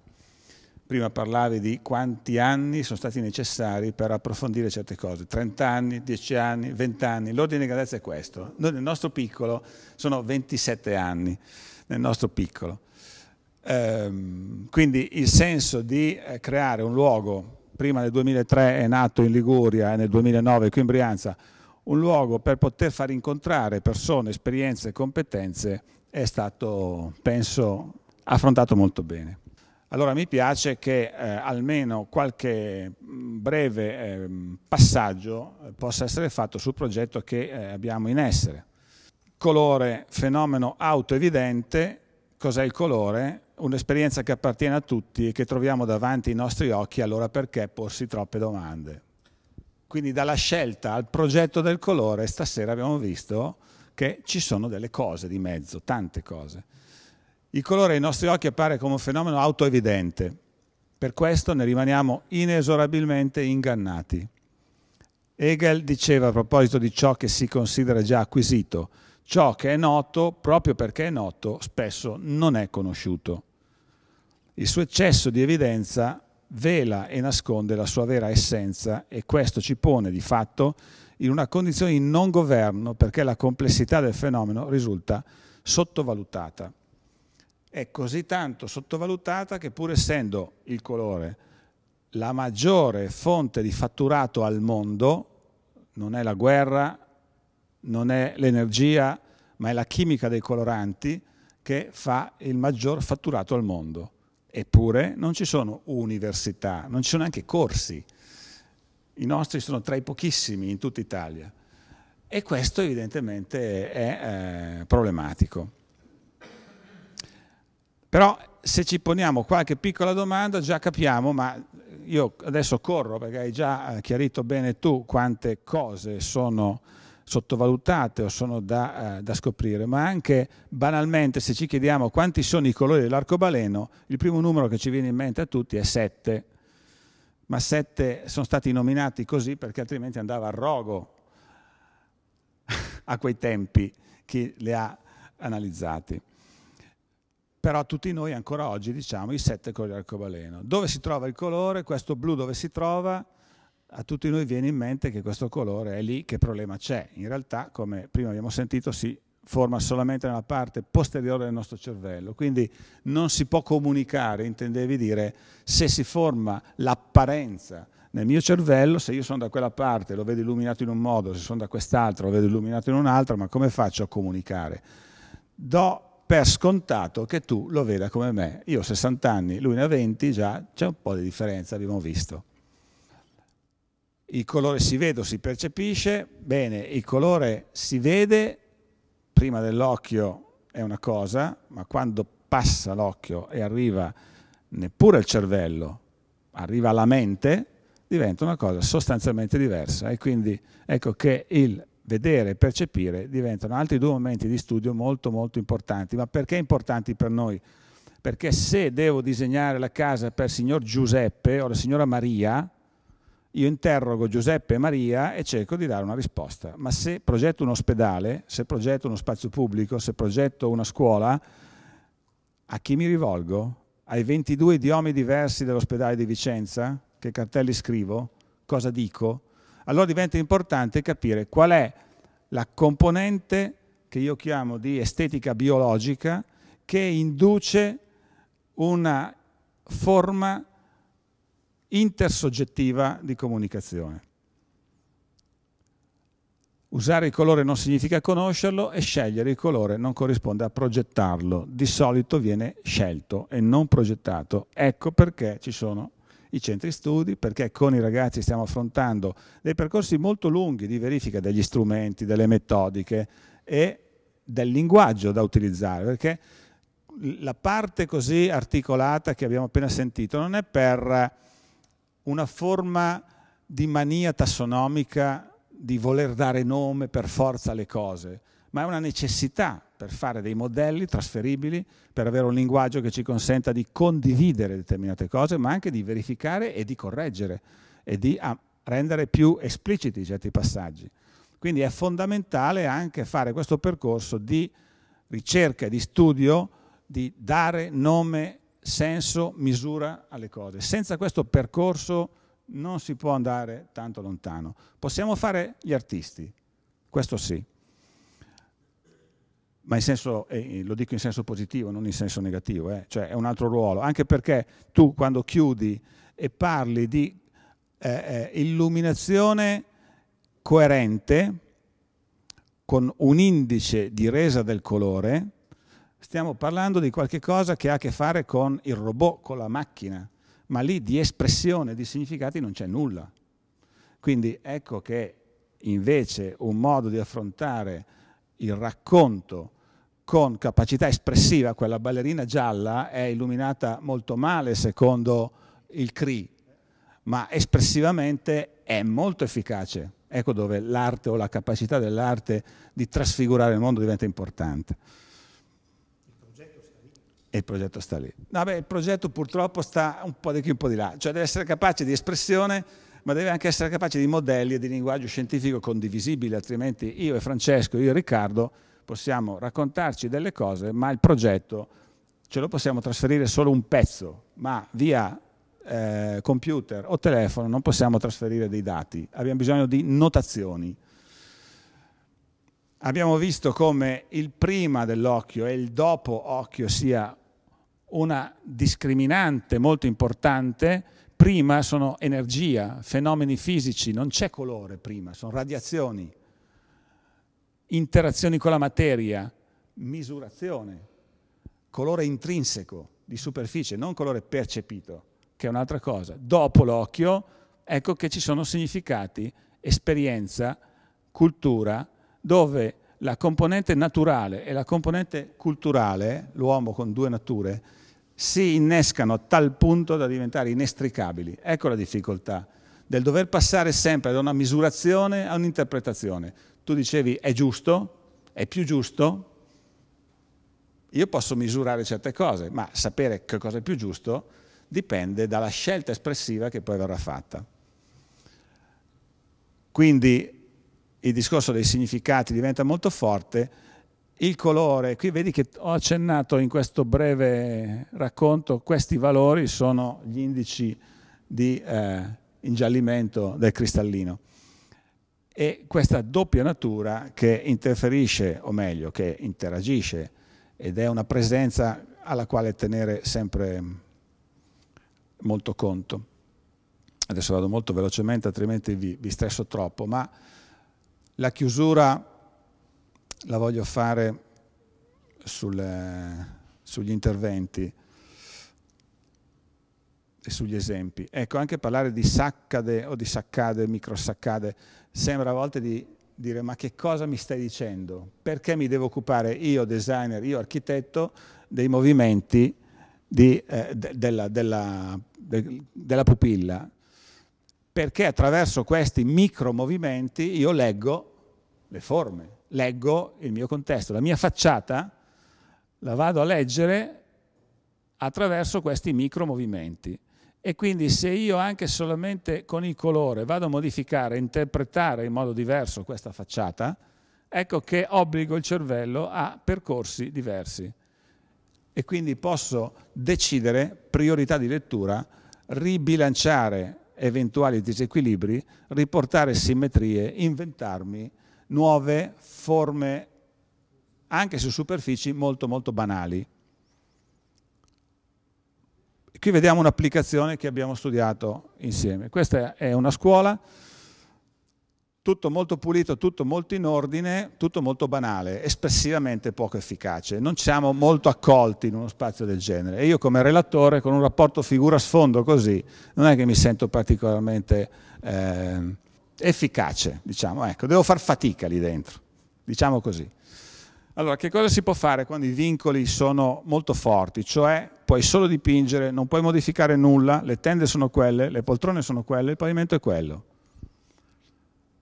prima parlavi di quanti anni sono stati necessari per approfondire certe cose, 30 anni, 10 anni, 20 anni, l'ordine di grandezza è questo. Noi nel nostro piccolo sono 27 anni, nel nostro piccolo. Ehm, quindi il senso di eh, creare un luogo, prima nel 2003 è nato in Liguria e nel 2009 qui in Brianza, un luogo per poter far incontrare persone, esperienze e competenze è stato, penso, affrontato molto bene allora mi piace che eh, almeno qualche mm, breve ehm, eh, passaggio possa essere fatto sul progetto che eh, abbiamo in essere. Colore, fenomeno autoevidente, cos'è il colore? Un'esperienza che appartiene a tutti e che troviamo davanti ai nostri occhi, allora perché porsi troppe domande? Quindi dalla scelta al progetto del colore stasera abbiamo visto che ci sono delle cose di mezzo, tante cose il colore ai nostri occhi appare come un fenomeno autoevidente. Per questo ne rimaniamo inesorabilmente ingannati. Hegel diceva a proposito di ciò che si considera già acquisito, ciò che è noto, proprio perché è noto, spesso non è conosciuto. Il suo eccesso di evidenza vela e nasconde la sua vera essenza e questo ci pone di fatto in una condizione di non governo perché la complessità del fenomeno risulta sottovalutata è così tanto sottovalutata che pur essendo il colore la maggiore fonte di fatturato al mondo, non è la guerra, non è l'energia, ma è la chimica dei coloranti che fa il maggior fatturato al mondo. Eppure non ci sono università, non ci sono neanche corsi. I nostri sono tra i pochissimi in tutta Italia. E questo evidentemente è eh, problematico. Però se ci poniamo qualche piccola domanda già capiamo, ma io adesso corro perché hai già eh, chiarito bene tu quante cose sono sottovalutate o sono da, eh, da, scoprire, ma anche banalmente se ci chiediamo quanti sono i colori dell'arcobaleno, il primo numero che ci viene in mente a tutti è 7, ma 7 sono stati nominati così perché altrimenti andava a rogo a quei tempi chi le ha analizzati però tutti noi ancora oggi diciamo i sette colori dell'arcobaleno. Dove si trova il colore? Questo blu dove si trova? A tutti noi viene in mente che questo colore è lì, che problema c'è? In realtà, come prima abbiamo sentito, si forma solamente nella parte posteriore del nostro cervello, quindi non si può comunicare, intendevi dire, se si forma l'apparenza nel mio cervello, se io sono da quella parte lo vedo illuminato in un modo, se sono da quest'altro lo vedo illuminato in un altro, ma come faccio a comunicare? Do per scontato che tu lo veda come me. Io ho 60 anni, lui ne ha 20, già c'è un po' di differenza, abbiamo visto. Il colore si vede o si percepisce, bene, il colore si vede prima dell'occhio è una cosa, ma quando passa l'occhio e arriva neppure al cervello, arriva alla mente, diventa una cosa sostanzialmente diversa e quindi ecco che il vedere e percepire diventano altri due momenti di studio molto molto importanti. Ma perché importanti per noi? Perché se devo disegnare la casa per il signor Giuseppe o la signora Maria, io interrogo Giuseppe e Maria e cerco di dare una risposta. Ma se progetto un ospedale, se progetto uno spazio pubblico, se progetto una scuola, a chi mi rivolgo? Ai 22 idiomi diversi dell'ospedale di Vicenza? Che cartelli scrivo? Cosa dico? allora diventa importante capire qual è la componente che io chiamo di estetica biologica che induce una forma intersoggettiva di comunicazione. Usare il colore non significa conoscerlo e scegliere il colore non corrisponde a progettarlo. Di solito viene scelto e non progettato. Ecco perché ci sono i centri studi, perché con i ragazzi stiamo affrontando dei percorsi molto lunghi di verifica degli strumenti, delle metodiche e del linguaggio da utilizzare, perché la parte così articolata che abbiamo appena sentito non è per una forma di mania tassonomica di voler dare nome per forza alle cose, ma è una necessità per fare dei modelli trasferibili, per avere un linguaggio che ci consenta di condividere determinate cose, ma anche di verificare e di correggere e di ah, rendere più espliciti certi passaggi. Quindi è fondamentale anche fare questo percorso di ricerca, di studio, di dare nome, senso, misura alle cose. Senza questo percorso non si può andare tanto lontano. Possiamo fare gli artisti, questo sì, ma senso, eh, lo dico in senso positivo, non in senso negativo, eh, cioè è un altro ruolo, anche perché tu quando chiudi e parli di eh, eh, illuminazione coerente con un indice di resa del colore, stiamo parlando di qualche cosa che ha a che fare con il robot, con la macchina, ma lì di espressione, di significati non c'è nulla. Quindi ecco che invece un modo di affrontare il racconto con capacità espressiva, quella ballerina gialla è illuminata molto male secondo il CRI, ma espressivamente è molto efficace. Ecco dove l'arte o la capacità dell'arte di trasfigurare il mondo diventa importante. E il progetto sta lì. No, beh, il progetto purtroppo sta un po' di qui, un po' di là, cioè deve essere capace di espressione, ma deve anche essere capace di modelli e di linguaggio scientifico condivisibile, altrimenti io e Francesco, io e Riccardo possiamo raccontarci delle cose, ma il progetto ce lo possiamo trasferire solo un pezzo, ma via eh, computer o telefono non possiamo trasferire dei dati, abbiamo bisogno di notazioni. Abbiamo visto come il prima dell'occhio e il dopo occhio sia una discriminante molto importante. Prima sono energia, fenomeni fisici, non c'è colore prima, sono radiazioni interazioni con la materia, misurazione, colore intrinseco di superficie, non colore percepito, che è un'altra cosa. Dopo l'occhio, ecco che ci sono significati, esperienza, cultura, dove la componente naturale e la componente culturale, l'uomo con due nature, si innescano a tal punto da diventare inestricabili. Ecco la difficoltà del dover passare sempre da una misurazione a un'interpretazione tu dicevi è giusto, è più giusto, io posso misurare certe cose, ma sapere che cosa è più giusto dipende dalla scelta espressiva che poi verrà fatta. Quindi il discorso dei significati diventa molto forte, il colore, qui vedi che ho accennato in questo breve racconto, questi valori sono gli indici di eh, ingiallimento del cristallino e questa doppia natura che interferisce, o meglio, che interagisce ed è una presenza alla quale tenere sempre molto conto. Adesso vado molto velocemente, altrimenti vi, vi stresso troppo, ma la chiusura la voglio fare sul, sugli interventi e sugli esempi. Ecco, anche parlare di saccade o di saccade, microsaccade, sembra a volte di dire ma che cosa mi stai dicendo? Perché mi devo occupare io designer, io architetto, dei movimenti di, eh, de, della, della, de, della pupilla? Perché attraverso questi micro movimenti io leggo le forme, leggo il mio contesto, la mia facciata la vado a leggere attraverso questi micro movimenti. E quindi se io anche solamente con il colore vado a modificare, interpretare in modo diverso questa facciata, ecco che obbligo il cervello a percorsi diversi. E quindi posso decidere priorità di lettura, ribilanciare eventuali disequilibri, riportare simmetrie, inventarmi nuove forme anche su superfici molto molto banali. Qui vediamo un'applicazione che abbiamo studiato insieme. Questa è una scuola, tutto molto pulito, tutto molto in ordine, tutto molto banale, espressivamente poco efficace. Non siamo molto accolti in uno spazio del genere. E io come relatore, con un rapporto figura-sfondo così, non è che mi sento particolarmente eh, efficace, diciamo. Ecco, devo far fatica lì dentro, diciamo così. Allora, che cosa si può fare quando i vincoli sono molto forti? Cioè, puoi solo dipingere, non puoi modificare nulla, le tende sono quelle, le poltrone sono quelle, il pavimento è quello.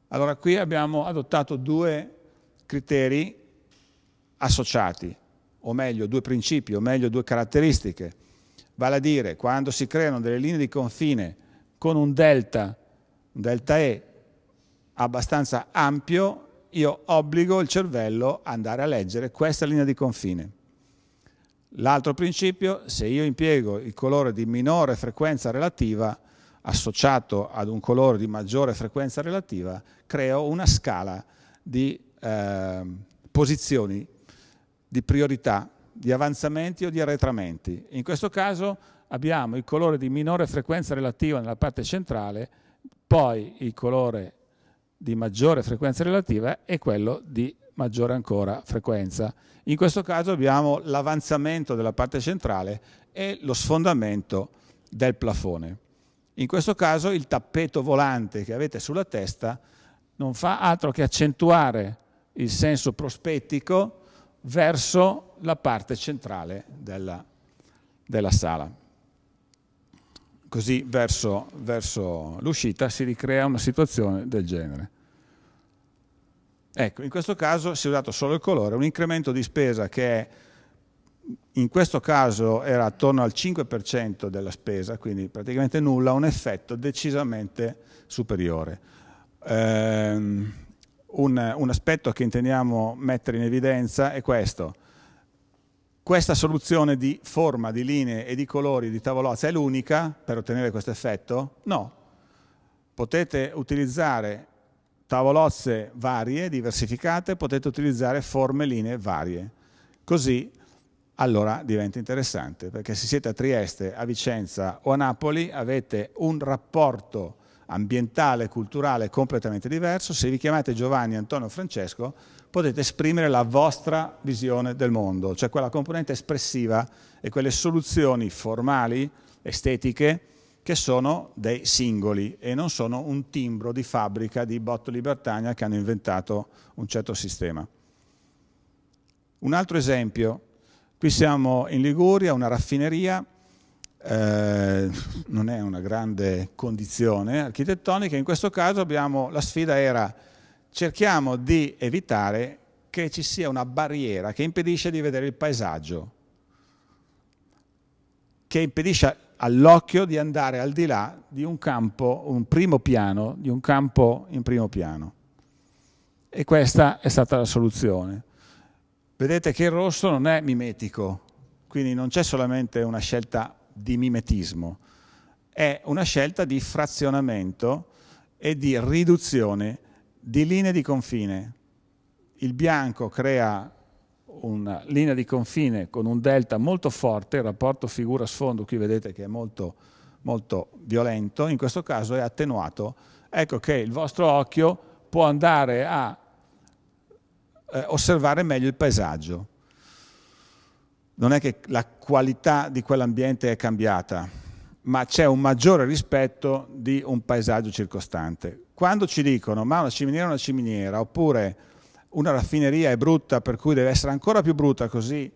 Allora, qui abbiamo adottato due criteri associati, o meglio, due principi, o meglio, due caratteristiche. Vale a dire, quando si creano delle linee di confine con un delta, un delta E abbastanza ampio, io obbligo il cervello ad andare a leggere questa linea di confine. L'altro principio, se io impiego il colore di minore frequenza relativa associato ad un colore di maggiore frequenza relativa, creo una scala di eh, posizioni, di priorità, di avanzamenti o di arretramenti. In questo caso abbiamo il colore di minore frequenza relativa nella parte centrale, poi il colore di maggiore frequenza relativa e quello di maggiore ancora frequenza. In questo caso abbiamo l'avanzamento della parte centrale e lo sfondamento del plafone. In questo caso il tappeto volante che avete sulla testa non fa altro che accentuare il senso prospettico verso la parte centrale della, della sala. Così verso, verso l'uscita si ricrea una situazione del genere. Ecco, in questo caso si è usato solo il colore, un incremento di spesa che in questo caso era attorno al 5% della spesa, quindi praticamente nulla, un effetto decisamente superiore. Ehm, un, un aspetto che intendiamo mettere in evidenza è questo. Questa soluzione di forma, di linee e di colori di tavolozza è l'unica per ottenere questo effetto? No. Potete utilizzare tavolozze varie, diversificate, potete utilizzare forme, linee varie. Così allora diventa interessante, perché se siete a Trieste, a Vicenza o a Napoli avete un rapporto ambientale, culturale completamente diverso. Se vi chiamate Giovanni, Antonio Francesco, potete esprimere la vostra visione del mondo, cioè quella componente espressiva e quelle soluzioni formali, estetiche, che sono dei singoli e non sono un timbro di fabbrica di Bottoli Bertagna che hanno inventato un certo sistema. Un altro esempio, qui siamo in Liguria, una raffineria, eh, non è una grande condizione architettonica, in questo caso abbiamo, la sfida era cerchiamo di evitare che ci sia una barriera che impedisce di vedere il paesaggio, che impedisce all'occhio di andare al di là di un campo, un primo piano, di un campo in primo piano. E questa è stata la soluzione. Vedete che il rosso non è mimetico, quindi non c'è solamente una scelta di mimetismo, è una scelta di frazionamento e di riduzione di linee di confine. Il bianco crea una linea di confine con un delta molto forte, il rapporto figura-sfondo qui vedete che è molto, molto violento, in questo caso è attenuato. Ecco che il vostro occhio può andare a eh, osservare meglio il paesaggio. Non è che la qualità di quell'ambiente è cambiata, ma c'è un maggiore rispetto di un paesaggio circostante. Quando ci dicono ma una ciminiera è una ciminiera, oppure una raffineria è brutta per cui deve essere ancora più brutta così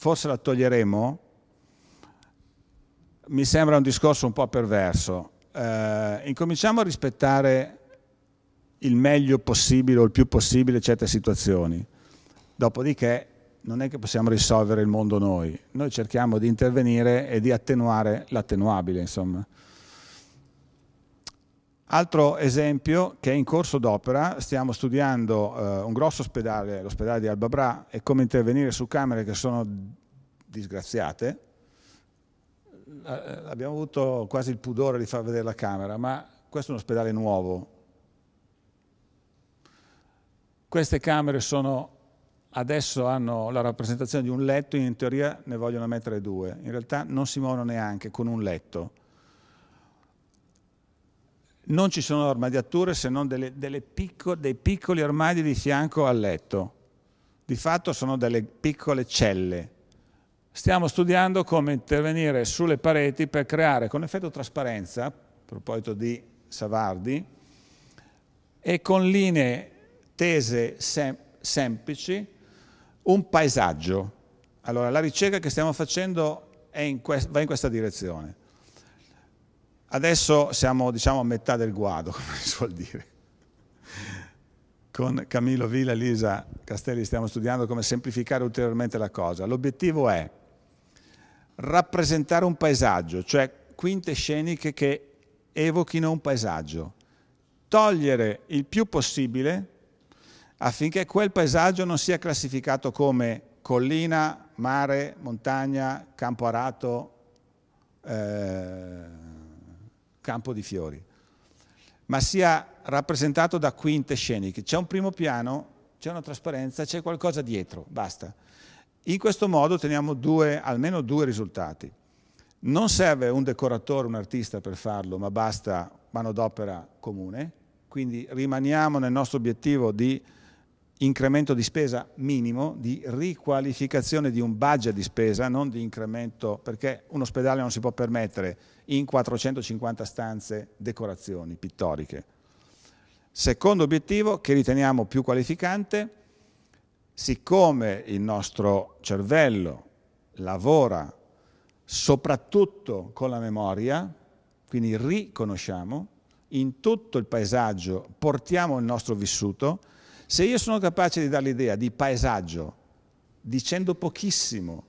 forse la toglieremo, mi sembra un discorso un po' perverso. Eh, incominciamo a rispettare il meglio possibile o il più possibile certe situazioni. Dopodiché non è che possiamo risolvere il mondo noi, noi cerchiamo di intervenire e di attenuare l'attenuabile, insomma. Altro esempio che è in corso d'opera, stiamo studiando eh, un grosso ospedale, l'ospedale di Albabra, e come intervenire su camere che sono disgraziate. Eh, eh, abbiamo avuto quasi il pudore di far vedere la camera, ma questo è un ospedale nuovo. Queste camere sono, adesso hanno la rappresentazione di un letto, in teoria ne vogliono mettere due, in realtà non si muovono neanche con un letto non ci sono armadiature se non delle, delle picco, dei piccoli armadi di fianco al letto. Di fatto sono delle piccole celle. Stiamo studiando come intervenire sulle pareti per creare con effetto trasparenza, a proposito di Savardi, e con linee tese sem semplici, un paesaggio. Allora, la ricerca che stiamo facendo in va in questa direzione Adesso siamo diciamo a metà del guado, come si vuol dire. Con Camillo Villa e Lisa Castelli stiamo studiando come semplificare ulteriormente la cosa. L'obiettivo è rappresentare un paesaggio, cioè quinte sceniche che evochino un paesaggio. Togliere il più possibile affinché quel paesaggio non sia classificato come collina, mare, montagna, campo arato, eh, campo di fiori, ma sia rappresentato da quinte sceniche. C'è un primo piano, c'è una trasparenza, c'è qualcosa dietro, basta. In questo modo otteniamo almeno due risultati. Non serve un decoratore, un artista per farlo, ma basta manodopera comune, quindi rimaniamo nel nostro obiettivo di incremento di spesa minimo, di riqualificazione di un budget di spesa, non di incremento, perché un ospedale non si può permettere in 450 stanze decorazioni pittoriche. Secondo obiettivo, che riteniamo più qualificante, siccome il nostro cervello lavora soprattutto con la memoria, quindi riconosciamo, in tutto il paesaggio portiamo il nostro vissuto, se io sono capace di dare l'idea di paesaggio, dicendo pochissimo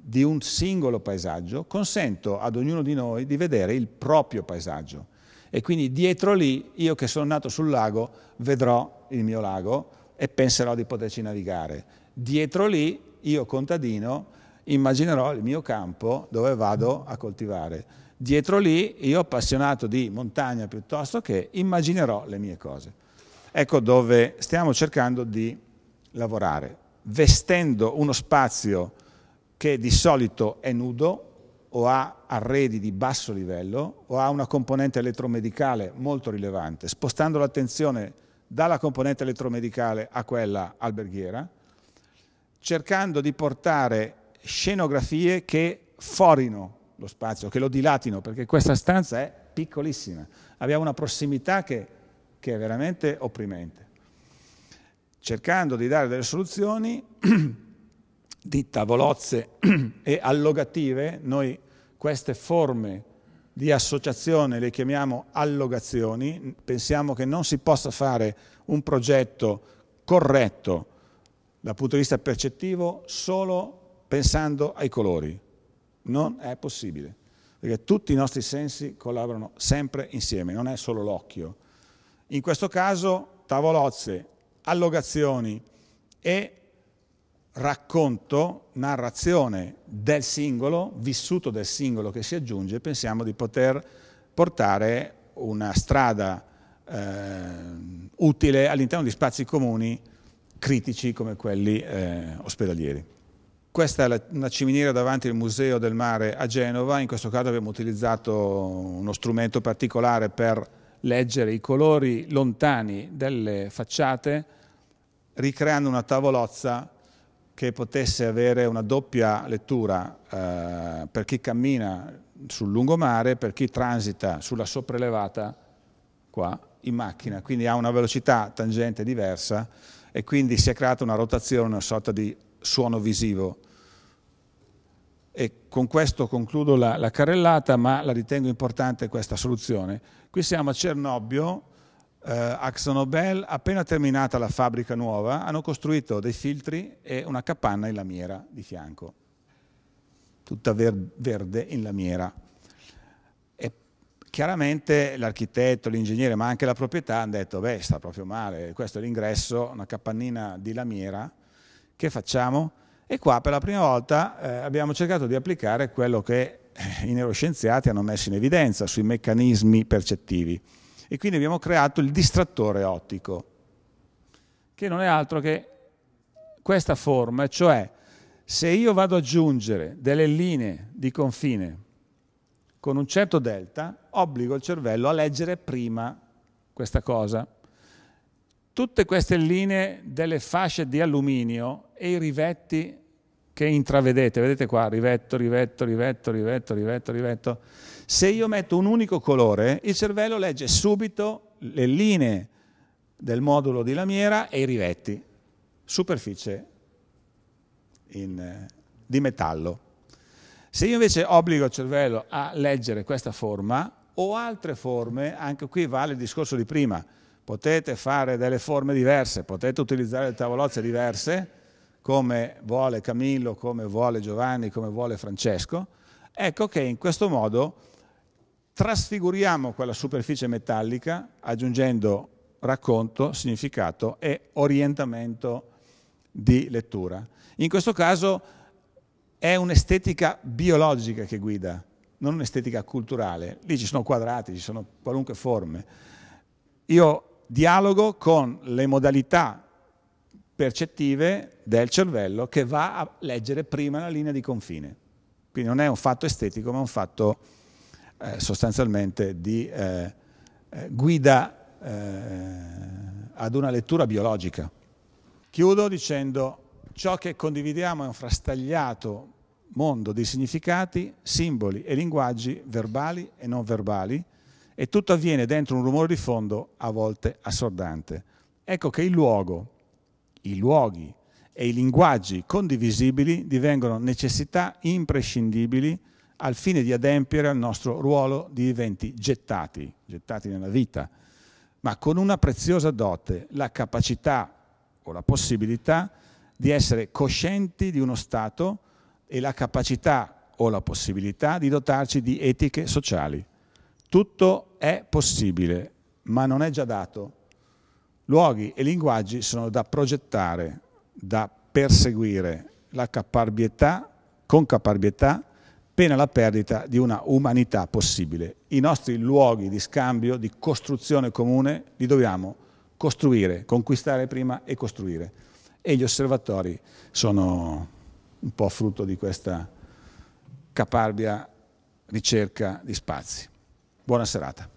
di un singolo paesaggio, consento ad ognuno di noi di vedere il proprio paesaggio. E quindi dietro lì, io che sono nato sul lago, vedrò il mio lago e penserò di poterci navigare. Dietro lì, io contadino, immaginerò il mio campo dove vado a coltivare. Dietro lì, io appassionato di montagna piuttosto che, immaginerò le mie cose ecco dove stiamo cercando di lavorare, vestendo uno spazio che di solito è nudo o ha arredi di basso livello o ha una componente elettromedicale molto rilevante, spostando l'attenzione dalla componente elettromedicale a quella alberghiera, cercando di portare scenografie che forino lo spazio, che lo dilatino, perché questa stanza è piccolissima, abbiamo una prossimità che che è veramente opprimente, cercando di dare delle soluzioni di tavolozze e allogative, noi queste forme di associazione le chiamiamo allogazioni, pensiamo che non si possa fare un progetto corretto dal punto di vista percettivo solo pensando ai colori, non è possibile, perché tutti i nostri sensi collaborano sempre insieme, non è solo l'occhio in questo caso tavolozze, allogazioni e racconto, narrazione del singolo, vissuto del singolo che si aggiunge, pensiamo di poter portare una strada eh, utile all'interno di spazi comuni critici come quelli eh, ospedalieri. Questa è una ciminiera davanti al Museo del Mare a Genova, in questo caso abbiamo utilizzato uno strumento particolare per leggere i colori lontani delle facciate ricreando una tavolozza che potesse avere una doppia lettura eh, per chi cammina sul lungomare, per chi transita sulla sopraelevata qua in macchina, quindi ha una velocità tangente diversa e quindi si è creata una rotazione, una sorta di suono visivo e con questo concludo la, la, carrellata, ma la ritengo importante questa soluzione. Qui siamo a Cernobbio, eh, Axonobel, appena terminata la fabbrica nuova, hanno costruito dei filtri e una capanna in lamiera di fianco, tutta ver verde in lamiera. E chiaramente l'architetto, l'ingegnere, ma anche la proprietà hanno detto, beh, sta proprio male, questo è l'ingresso, una capannina di lamiera, che facciamo? E qua per la prima volta eh, abbiamo cercato di applicare quello che eh, i neuroscienziati hanno messo in evidenza sui meccanismi percettivi. E quindi abbiamo creato il distrattore ottico, che non è altro che questa forma, cioè se io vado ad aggiungere delle linee di confine con un certo delta, obbligo il cervello a leggere prima questa cosa. Tutte queste linee delle fasce di alluminio e i rivetti che intravedete, vedete qua, rivetto, rivetto, rivetto, rivetto, rivetto, rivetto. Se io metto un unico colore, il cervello legge subito le linee del modulo di lamiera e i rivetti, superficie in, eh, di metallo. Se io invece obbligo il cervello a leggere questa forma o altre forme, anche qui vale il discorso di prima, potete fare delle forme diverse, potete utilizzare delle tavolozze diverse, come vuole Camillo, come vuole Giovanni, come vuole Francesco, ecco che in questo modo trasfiguriamo quella superficie metallica aggiungendo racconto, significato e orientamento di lettura. In questo caso è un'estetica biologica che guida, non un'estetica culturale. Lì ci sono quadrati, ci sono qualunque forme. Io dialogo con le modalità percettive del cervello che va a leggere prima la linea di confine. Quindi non è un fatto estetico, ma un fatto eh, sostanzialmente di eh, eh, guida eh, ad una lettura biologica. Chiudo dicendo ciò che condividiamo è un frastagliato mondo di significati, simboli e linguaggi verbali e non verbali e tutto avviene dentro un rumore di fondo a volte assordante. Ecco che il luogo, i luoghi e i linguaggi condivisibili divengono necessità imprescindibili al fine di adempiere al nostro ruolo di eventi gettati, gettati nella vita, ma con una preziosa dote, la capacità o la possibilità di essere coscienti di uno Stato e la capacità o la possibilità di dotarci di etiche sociali. Tutto è possibile, ma non è già dato Luoghi e linguaggi sono da progettare, da perseguire la caparbietà, con caparbietà, pena la perdita di una umanità possibile. I nostri luoghi di scambio, di costruzione comune, li dobbiamo costruire, conquistare prima e costruire. E gli osservatori sono un po' frutto di questa caparbia ricerca di spazi. Buona serata.